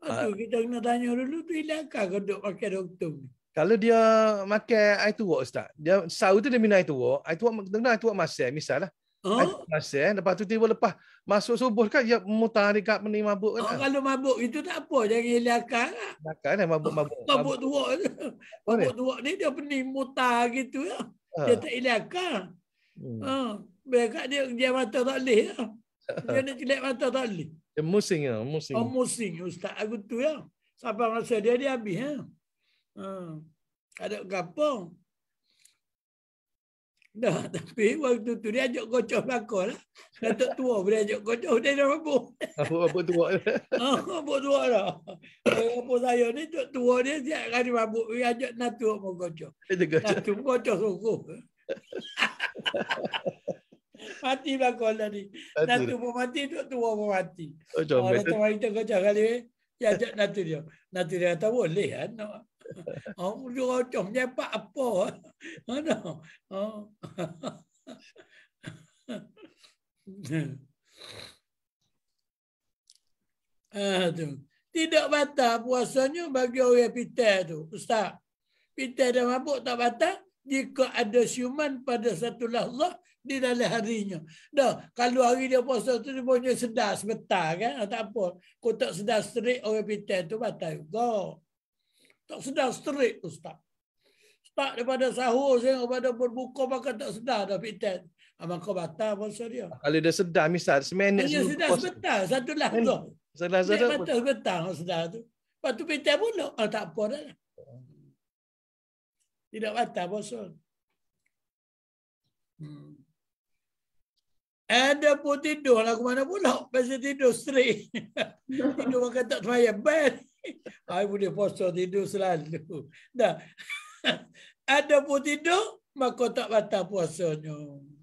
Aku hmm. ah, eh? ah. kita kena tanya dulu tu ilah ka ke dok pakai doktor. Kalau dia makan air tu wak ustaz. Dia sau tu dia minum air tu wak. Air tu wak dengar air tu wak masak misallah. Oh. Air masak eh. lepas tu tiba lepas masuk subuh kan dia mutar dekat meni mabuk oh, kan. Oh, kalau mabuk itu tak apa jangan hilangkan. Lah. Makan eh mabuk mabuk. Mabuk tu wak. Mabuk tu wak ni dia pening mutar gitu ya. Ah. Dia tak hilangkan. Hmm. Ha. Bekat dia dia mata tak leh ya. Lah. Dia nak celik mata tak leh. Dia musing ya, musing. Oh musing ustaz aku tu ya. Siapa rasa dia dia habis ya. Ha. Ada gapo. Dah tapi waktu tu dia ajak gocoh belakang lah. Datuk tua boleh ajak gocoh dia dah mampu. Apa-apa tua. Apa ah, tua lah. Apa saya ni tu tua dia siap kali mampu. Dia ajak natu apa gocoh. Natu gocoh sungguh mati belah kau lah ni, Datu lah. pun mati, tu tua pun mati. Oh, oh Datu mari kau cakap kali ni. Ya, dia ajak Datu dia. Datu dia kata boleh kan. Ya? Oh, dia rocok menyepak apa. Oh, no. oh. Ah, tu. Tidak batal puasanya bagi orang yang pitah tu. Ustaz, pita dan mabuk tak batal jika ada siuman pada satu lahzah di dalam harinya. Dah, kalau hari dia puasa tu dia punya sedar sebentar kan, ah, tak apa. Kau tak sedar straight orang pitan tu batal juga. Tak sedar straight ustaz. Start daripada sahur sehingga pada berbuka maka tak sedar dah pitan. Amak ah, kau batal puasa dia. Kalau dia sedar misal seminit sebelum puasa. Dia sedar sebentar, satu lah tu. Sedar sedar. Dia batal sebentar sedar tu. Lepas tu pitan pula, ah, tak apa dah. Tidak batal puasa. Hmm. Ada pun tidur lah ke mana pula. Pasal tidur straight. tidur makan tak semayang. Bad. Saya boleh postur tidur selalu. Dah. Ada pun tidur, maka tak batal puasanya.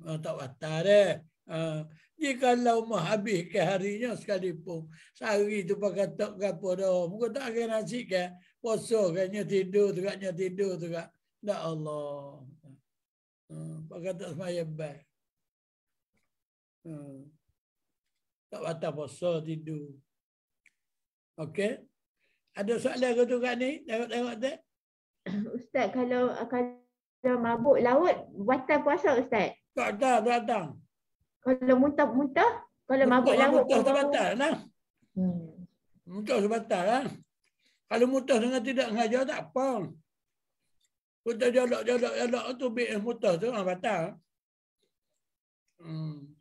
Ha, oh, tak batal dah. Ha, eh. Jikalau menghabiskan harinya sekalipun. Sehari tu pakai tak kapa dah. Muka tak akan nasi ke. Poso kanya tidur tu kanya tidur tu kan. Tak Allah. Hmm, pakai tak semayang baik. Hmm. Tak batal puasa tidur. Okey. Ada soalan ke tu kat ni? Tengok-tengok tak? Ustaz, kalau kalau mabuk laut, batal puasa Ustaz? Tak batal, tak batal. Kalau muntah-muntah? Kalau muntah, mabuk laut? Muntah tak batal lah. Hmm. Muntah tak batal lah. Kalau muntah dengan tidak ngajar tak apa. Muntah jalak-jalak-jalak tu, bikin muntah tu, ah, batal. Hmm.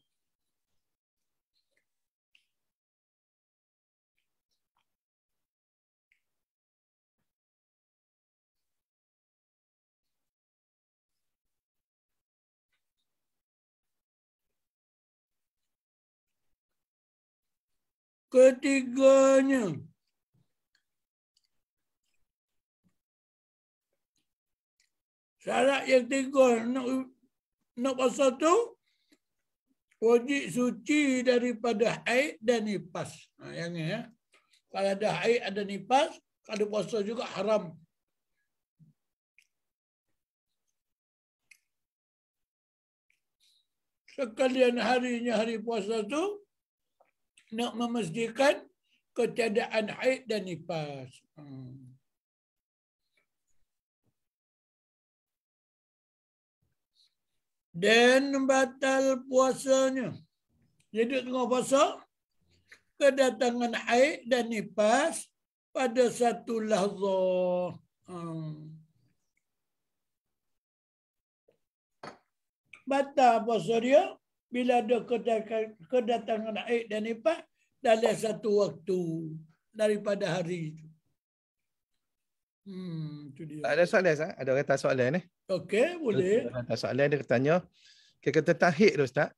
ketiganya syarat yang tiga nak nak puasa tu wajib suci daripada haid dan nifas ha, yang ni ya kalau ada haid ada nifas kalau puasa juga haram sekalian harinya hari puasa tu nak memasjidkan ketiadaan haid dan nifas. Hmm. Dan batal puasanya. Jadi tengah puasa, kedatangan haid dan nifas pada satu lahza. Hmm. Batal puasa dia bila ada kedatangan Aid dan Ipah dalam satu waktu daripada hari itu. Hmm, itu dia. Ada soalan sah? Ada orang soalan ni? Eh? Okey, boleh. Ada soalan dia tanya. Okay, kata tahid tu Ustaz.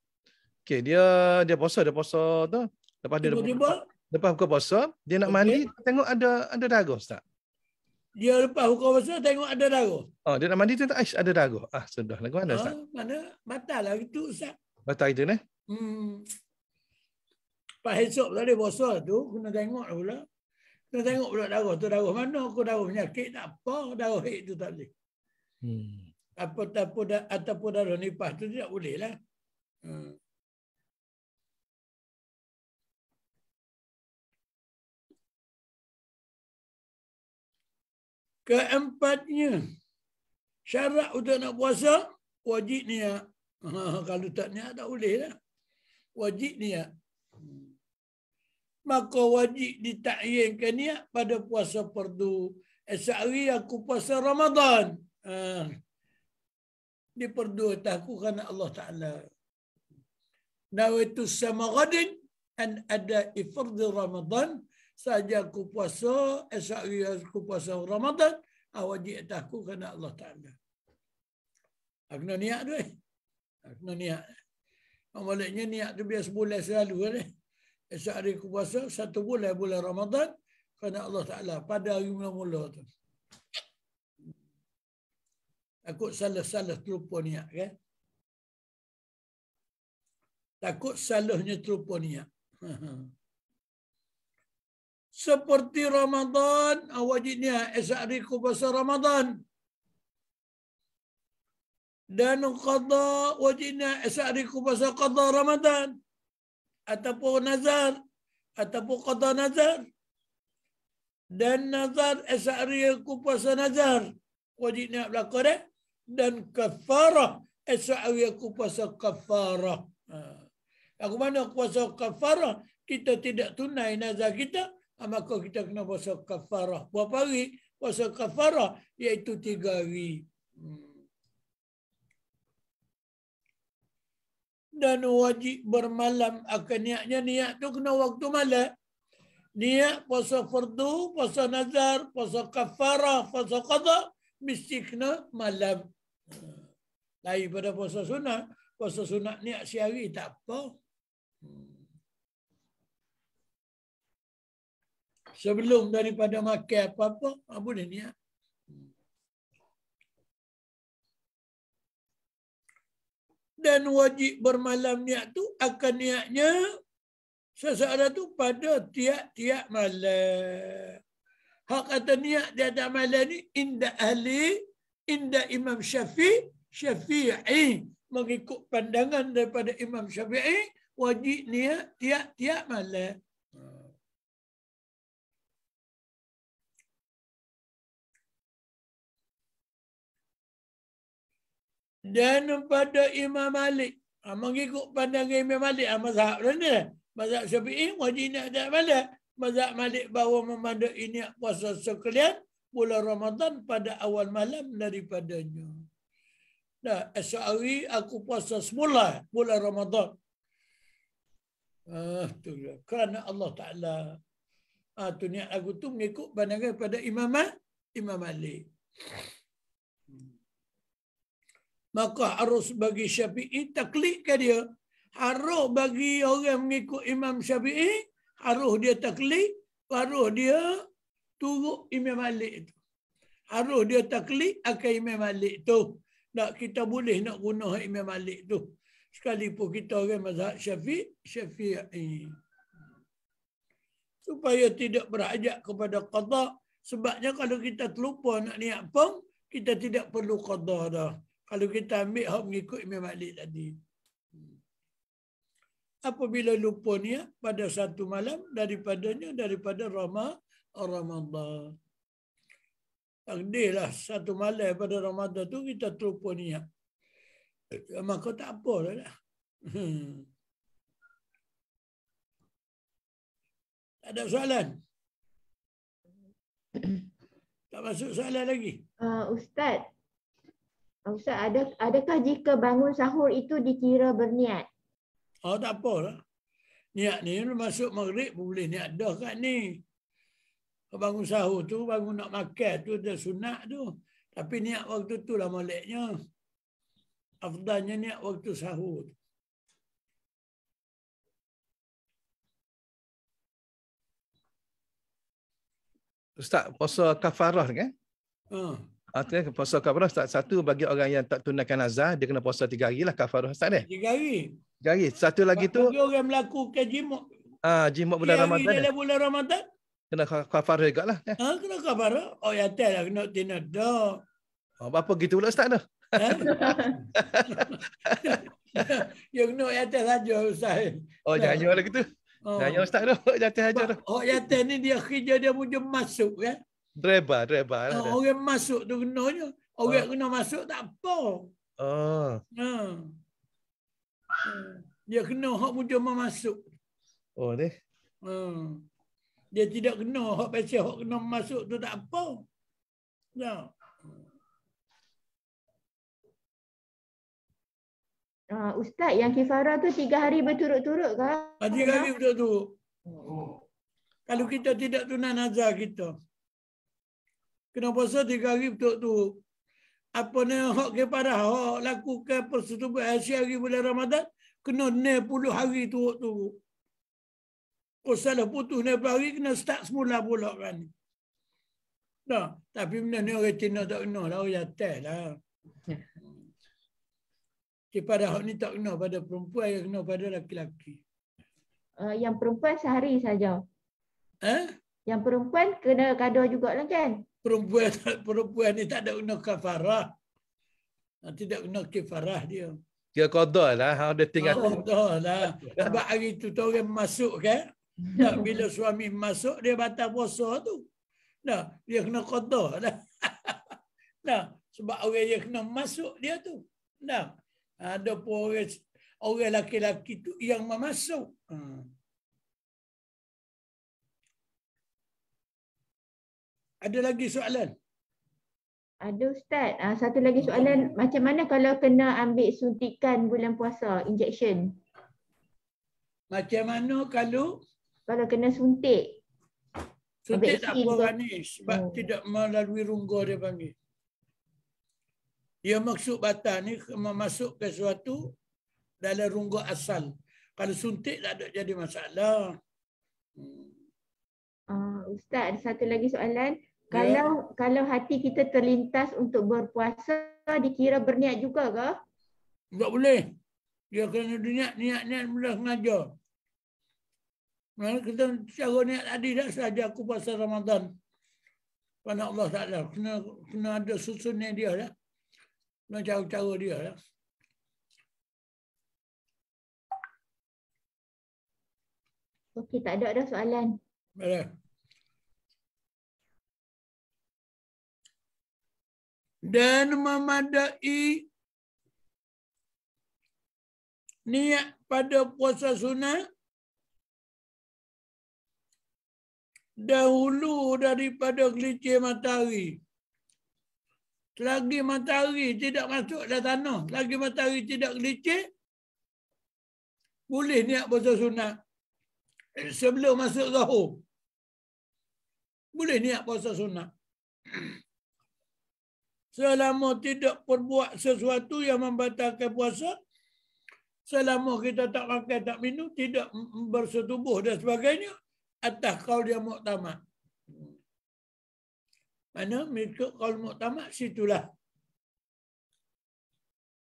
Okey, dia dia puasa, dia puasa tu. Lepas dia tiba lepas buka puasa, dia nak okay. mandi, tengok ada ada darah Ustaz. Dia lepas buka puasa tengok ada darah. Oh, dia nak mandi tu tak ada darah. Ah, sudah. Lagu mana Ustaz? Ah, mana? Batal lah itu Ustaz batal itu ni. Hmm. Pak Hesok tadi bosok tu, kena tengok pula. Kena tengok pula darah tu, darah mana aku darah penyakit, tak apa darah hit tu tak boleh. Hmm. Apa, apa, da, ataupun darah nipah tu tidak boleh lah. Hmm. Keempatnya, syarat untuk nak puasa, wajib niat. kalau tak niat tak boleh lah. Wajib niat. Maka wajib ditakyinkan niat pada puasa perdu. Esok hari aku puasa Ramadan. Ha. Di perdu aku kerana Allah Ta'ala. Nawaitu sama gadin dan ada ifardu Ramadan. Saja aku puasa, esok hari aku puasa Ramadan. Ha, wajib aku kerana Allah Ta'ala. Aku ha, niat duit. Kena niat. Maksudnya niat tu biasa sebulan selalu. Kan? Eh? Esok hari aku puasa, satu bulan bulan Ramadan. Kerana Allah Ta'ala pada hari mula-mula tu. Takut salah-salah terlupa niat. Kan? Takut salahnya terlupa niat. Seperti Ramadan, awajibnya esok hari aku puasa Ramadan dan qada wajina asariku pasal qada Ramadan ataupun nazar ataupun qada nazar dan nazar asariku pasal nazar wajina berlaku dan kafarah asariku pasal kafarah ha. aku mana aku pasal kafarah kita tidak tunai nazar kita ha, maka kita kena pasal kafarah berapa hari pasal kafarah iaitu tiga hari hmm. dan wajib bermalam akan niatnya niat tu kena waktu malam niat puasa fardu puasa nazar puasa kafarah puasa qada mesti kena malam lain pada puasa sunat puasa sunat niat sehari tak apa hmm. sebelum daripada makan apa-apa boleh niat dan wajib bermalam niat tu akan niatnya seseorang tu pada tiap-tiap malam. Hak kata niat di atas malam ni inda ahli, inda imam syafi' syafi'i. Mengikut pandangan daripada imam syafi'i, wajib niat tiap-tiap malam. dan pada Imam Malik. Ha, mengikut pandangan Imam Malik. Ha, mazhab dan ni. Mazhab syafi'i wajib nak tak pada. Mazhab Malik bawa memandu ini puasa sekalian bulan Ramadan pada awal malam daripadanya. Nah, esok hari aku puasa semula bulan Ramadan. Ah, tu dia. Kerana Allah Ta'ala ah, tu niat aku tu mengikut pandangan pada Imam Imam Malik maka harus bagi Syafi'i taklik ke dia. Harus bagi orang yang mengikut Imam Syafi'i, harus dia taklik, harus dia turut Imam Malik itu. Harus dia taklik akan Imam Malik tu. Tak kita boleh nak guna Imam Malik tu. pun kita orang mazhab Syafi' Syafi'i. Supaya tidak berajak kepada qadak. Sebabnya kalau kita terlupa nak niat pun, kita tidak perlu qadak dah. Kalau kita ambil hak mengikut Imam Malik tadi. Apabila lupa niat pada satu malam daripadanya daripada Ramadhan. Takdirlah satu malam pada Ramadhan tu kita terlupa niat. Maka tak apa lah. Hmm. Ada soalan? Hmm. tak masuk soalan lagi? Uh, Ustaz, Ah, Ustaz, ada, adakah jika bangun sahur itu dikira berniat? Oh, tak apa lah. Niat ni masuk maghrib boleh niat dah kat ni. Bangun sahur tu, bangun nak makan tu, dia sunat tu. Tapi niat waktu tu lah maliknya. Afdahnya niat waktu sahur tu. Ustaz, puasa kafarah kan? Hmm. Artinya puasa kafarah satu bagi orang yang tak tunaikan nazar dia kena puasa tiga hari lah kafarah ustaz eh. Tiga hari. Tiga Satu lagi tu bagi orang melakukan jimat. Ah ha, jimat bulan Ramadan. Tiga dalam eh? bulan Ramadan. Kena kafarah juga lah. Eh. Ha, kena kafarah. Oh ya tak lah. Kena tina dah. Oh, apa gitu pula ustaz dah? Eh? Ya kena ya tak saja ustaz. Oh jangan jangan lagi tu. Oh. Jangan ustaz tu. Jangan tak Oh ya tak ni dia kerja dia mudah masuk ya. Driver, driver. Oh, ah, orang masuk tu kenanya. Orang ah. kena masuk tak apa. Ah. ah. Dia kena hak muda mau masuk. Oh ni. Dia tidak kena hak pasal hak kena masuk tu tak apa. Ya. Uh, Ustaz yang kifara tu tiga hari berturut-turut ke? Tiga hari berturut-turut. Oh. Kalau kita tidak tunan azar kita kena puasa tiga hari betul tu. Apa ni hak ke pada hak lakukan persetubuh hasil hari bulan Ramadan, kena ni puluh hari tu tu. Kalau putus ni puluh hari, kena start semula pula kan. Nah, tapi benda ni orang Cina tak kena lah, orang Yatai lah. Kepada ya. hak ni tak kena pada perempuan, yang kena pada laki-laki. Uh, yang perempuan sehari saja. Eh? Yang perempuan kena kado juga lah kan? perempuan perempuan ni tak ada guna kafarah. Ah, tidak guna kafarah dia. Dia kodol lah. Ha, dia tinggal. Ah, kodol lah. Sebab hari tu tu orang masuk kan. Nah, bila suami masuk, dia batal puasa tu. Nah, dia kena kodol lah. nah, sebab orang dia kena masuk dia tu. Nah, ada pun orang, orang lelaki-lelaki tu yang memasuk. Hmm. Ada lagi soalan? Ada Ustaz. Uh, satu lagi soalan. Macam mana kalau kena ambil suntikan bulan puasa, injection? Macam mana kalau? Kalau kena suntik. Suntik ambil tak berani sebab hmm. tidak melalui rungga dia panggil. Ia maksud batal ni masuk ke suatu dalam rungga asal. Kalau suntik tak ada jadi masalah. Hmm. Ustaz ada satu lagi soalan. Yeah. Kalau kalau hati kita terlintas untuk berpuasa dikira berniat juga ke? Tak boleh. Dia kena niat niat niat mula sengaja. Mana kita cakap niat tadi tak saja aku puasa Ramadan. Pada Allah Taala kena kena ada susunnya dia lah. Kena cakap cakap dia lah. Okey, tak ada dah soalan. Baiklah. dan memadai niat pada puasa sunat dahulu daripada gelincir matahari. Selagi matahari tidak masuk dalam tanah, selagi matahari tidak gelincir, boleh niat puasa sunat. Sebelum masuk zahur, boleh niat puasa sunnah selama tidak perbuat sesuatu yang membatalkan puasa selama kita tak makan tak minum tidak bersetubuh dan sebagainya atas kau dia muktamad mana mengikut kau muktamad situlah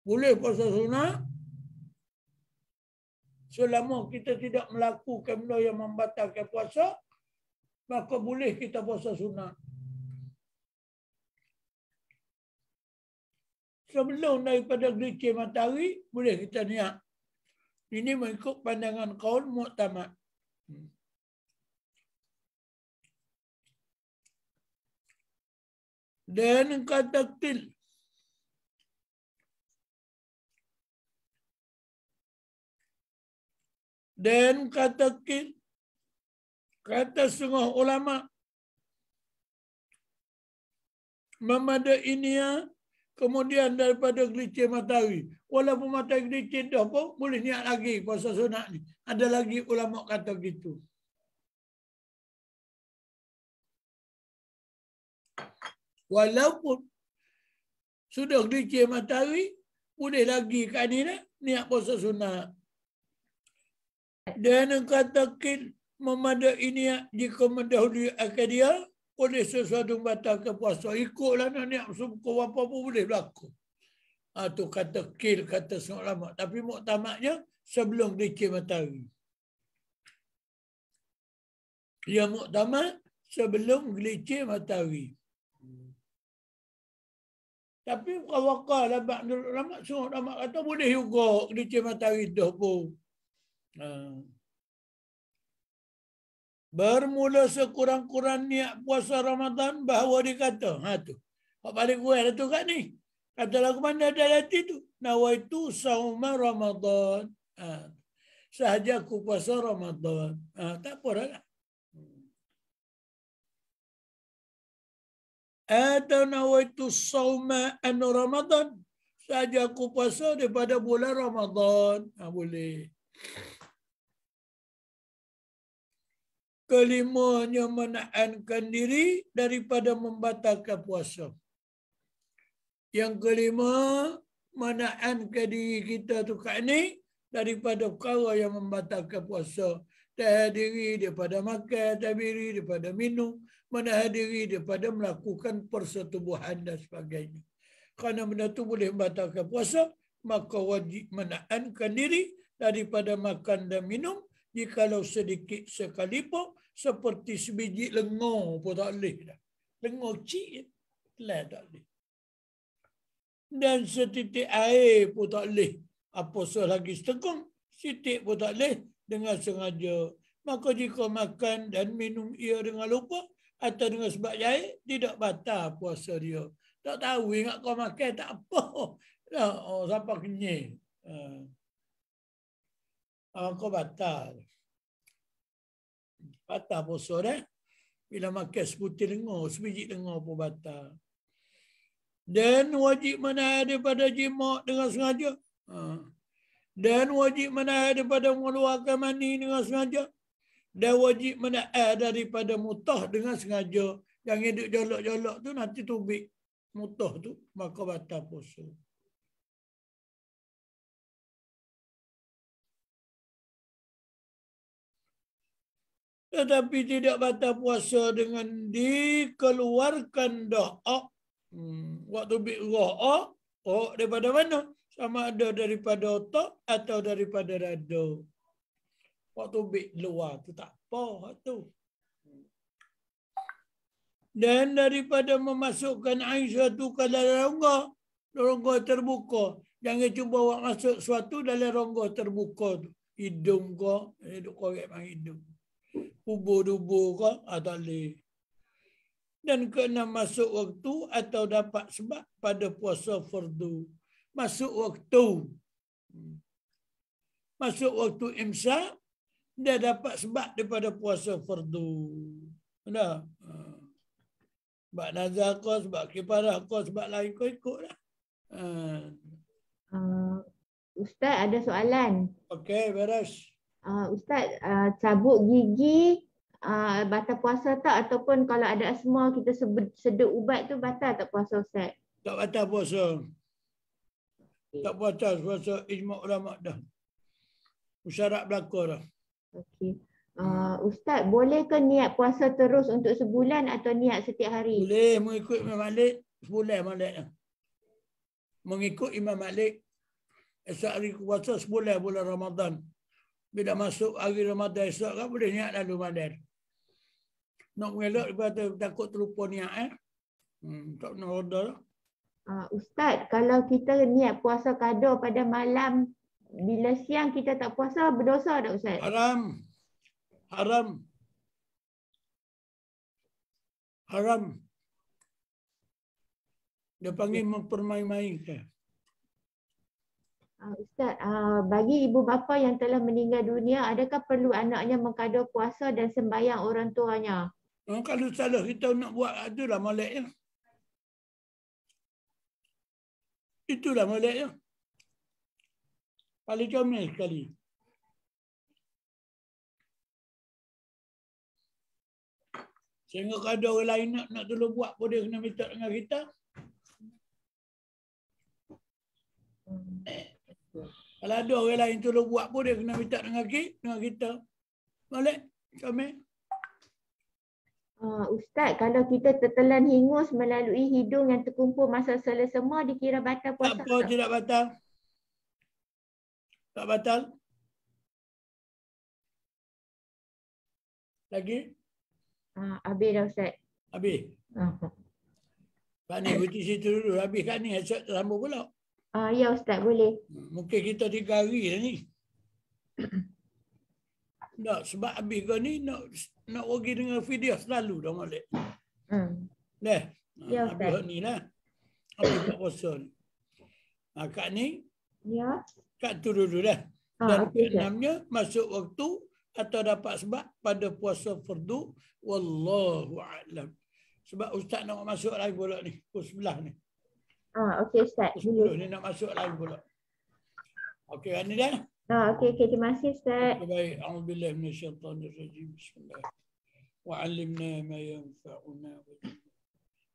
boleh puasa sunnah. selama kita tidak melakukan benda yang membatalkan puasa maka boleh kita puasa sunnah. sebelum daripada gerikir matahari, boleh kita niat. Ini mengikut pandangan kaul muktamad. Hmm. Dan kata til. Dan kata til. Kata sungguh ulama. Memada ini ya. Kemudian daripada gelicin matahari. Walaupun matahari gelicin dah pun boleh niat lagi puasa sunat ni. Ada lagi ulama kata gitu. Walaupun sudah gelicin matahari, boleh lagi kat ni dah niat puasa sunat. Dan kata kil memadai niat jika mendahului akadiyah boleh sesuatu batal ke puasa ikutlah nak niat suku apa pun boleh berlaku ha, kata kil kata sangat lama tapi muktamadnya sebelum dikir matahari yang muktamad sebelum gelicir matahari tapi wakal lah Ba'adul Ulamak. Semua ulama kata boleh juga. Kena cik matahari tu pun. Ha. Uh. Bermula sekurang-kurangnya puasa Ramadan bahawa dikata, kata, ha tu. Hak paling kuat tu kat ni. Kata lagu mana ada hati tu. Nawaitu sauma Ramadan. Ha. Sahaja aku puasa Ramadan. Ha. Tak apa lah. Ada nawaitu sauma an Ramadan. Sahaja aku puasa daripada bulan Ramadan. Ha, boleh. kelimanya menahankan diri daripada membatalkan puasa. Yang kelima, menahankan diri kita tu kat ni daripada perkara yang membatalkan puasa. Tahan diri daripada makan, tahan diri daripada minum, menahan diri daripada melakukan persetubuhan dan sebagainya. Kerana benda tu boleh membatalkan puasa, maka wajib menahankan diri daripada makan dan minum jikalau sedikit sekalipun seperti sebiji lengur pun tak boleh dah. Lengur cik lah tak boleh. Dan setitik air pun tak boleh. Apa sahaja lagi setengah, setitik pun tak boleh dengan sengaja. Maka jika makan dan minum ia dengan lupa atau dengan sebab jahit, tidak batal puasa dia. Tak tahu, ingat kau makan tak apa. Nah, oh, sampai kenyai. Uh, ah. ah, kau batal patah poso dah. Eh? Bila makan sebutir dengur, sebiji dengur pun batal. Dan wajib mana ada daripada jima ha. dengan sengaja. Dan wajib mana ada daripada mengeluarkan mani dengan sengaja. Dan wajib mana ada daripada mutah dengan sengaja. Yang hidup jolok-jolok tu nanti tubik mutah tu. Maka batal posok. tetapi tidak baca puasa dengan dikeluarkan doa. Hmm, waktu bi roa, oh daripada mana? Sama ada daripada otak atau daripada rado? Waktu bi luar tu tak apa tu. Dan daripada memasukkan Aisyah tu ke dalam rongga, rongga terbuka. Jangan cuba awak masuk suatu dalam rongga terbuka tu. Hidung kau, eh, hidung korek hidung hubur-hubur ke, ah, tak Dan kena masuk waktu atau dapat sebab pada puasa fardu. Masuk waktu. Hmm. Masuk waktu imsak, dia dapat sebab daripada puasa fardu. Dah. Sebab nazar kau, sebab kiparah kau, sebab lain kau ikutlah. Ha. Uh, ah, Ustaz ada soalan. Okey, beres. Uh, uh, ustaz uh, cabut gigi uh, batal puasa tak ataupun kalau ada asma kita seduk ubat tu batal tak puasa ustaz tak batal puasa okay. tak batal puasa ijma ulama dah usyarat berlaku dah okey uh, ustaz boleh ke niat puasa terus untuk sebulan atau niat setiap hari boleh mengikut imam malik sebulan malik mengikut imam malik esok hari puasa sebulan bulan ramadan bila masuk hari Ramadan esok kan boleh niat lalu Ramadan. Nak mengelak daripada takut terlupa niat eh. Hmm, tak pernah roda Uh, Ustaz, kalau kita niat puasa kado pada malam, bila siang kita tak puasa, berdosa tak Ustaz? Haram. Haram. Haram. Dia panggil ya. mempermain-mainkan. Uh, Ustaz, uh, bagi ibu bapa yang telah meninggal dunia, adakah perlu anaknya mengkadar puasa dan sembahyang orang tuanya? Uh, kalau salah, kita nak buat itu itulah malaknya. lah malaknya. Paling comel sekali. Sehingga kadar orang lain nak, nak tolong buat pun dia kena minta dengan kita. Hmm. Eh. Kalau ada orang lain tu lo buat pun dia kena minta dengan kita, dengan kita. Boleh? Kami. Uh, ah, Ustaz, kalau kita tertelan hingus melalui hidung yang terkumpul masa selesai semua, dikira batal puasa? Apa tak? tidak batal? Tak batal? Lagi? Uh, habis dah Ustaz. Habis? Uh. Ah, Pak ha. Ni, berhenti situ dulu. Habis kan ni, esok terlambut pulak. Ah uh, ya ustaz boleh. Mungkin kita tiga hari dah ni. Nak sebab habis kau ni nak nak pergi dengan video selalu dah molek. Hmm. Dah. Ya ah, ustaz. Habis ni lah. Habis tak puasa ni. Ah, kat ni. Ya. Kat tu dulu dah. Ha, Dan okay, keenamnya masuk waktu atau dapat sebab pada puasa fardu. Wallahualam Sebab ustaz nak masuk lagi pula ni. Pukul sebelah ni. Ah, okey Ustaz. Sebelum ni nak masuk lain pula. Okey, ini dia. Ah, oh, okey, okey. Terima kasih Ustaz. Okay, baik, Alhamdulillah minah syaitanir rajim. Bismillah. Wa'alimna ma yanfa'una wa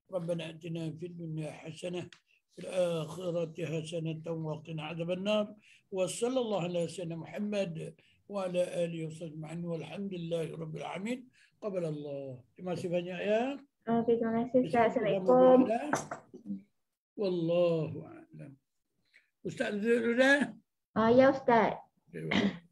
ربنا اتنا في الدنيا حسنه في الاخره حسنه وقنا عذاب النار وصلى الله على سيدنا محمد وعلى اله وصحبه اجمعين والحمد لله رب العالمين قبل الله. تماسي بانيا يا. اه تماسي السلام عليكم. والله أعلم أستاذ ذولا آه يا أستاذ أيوة.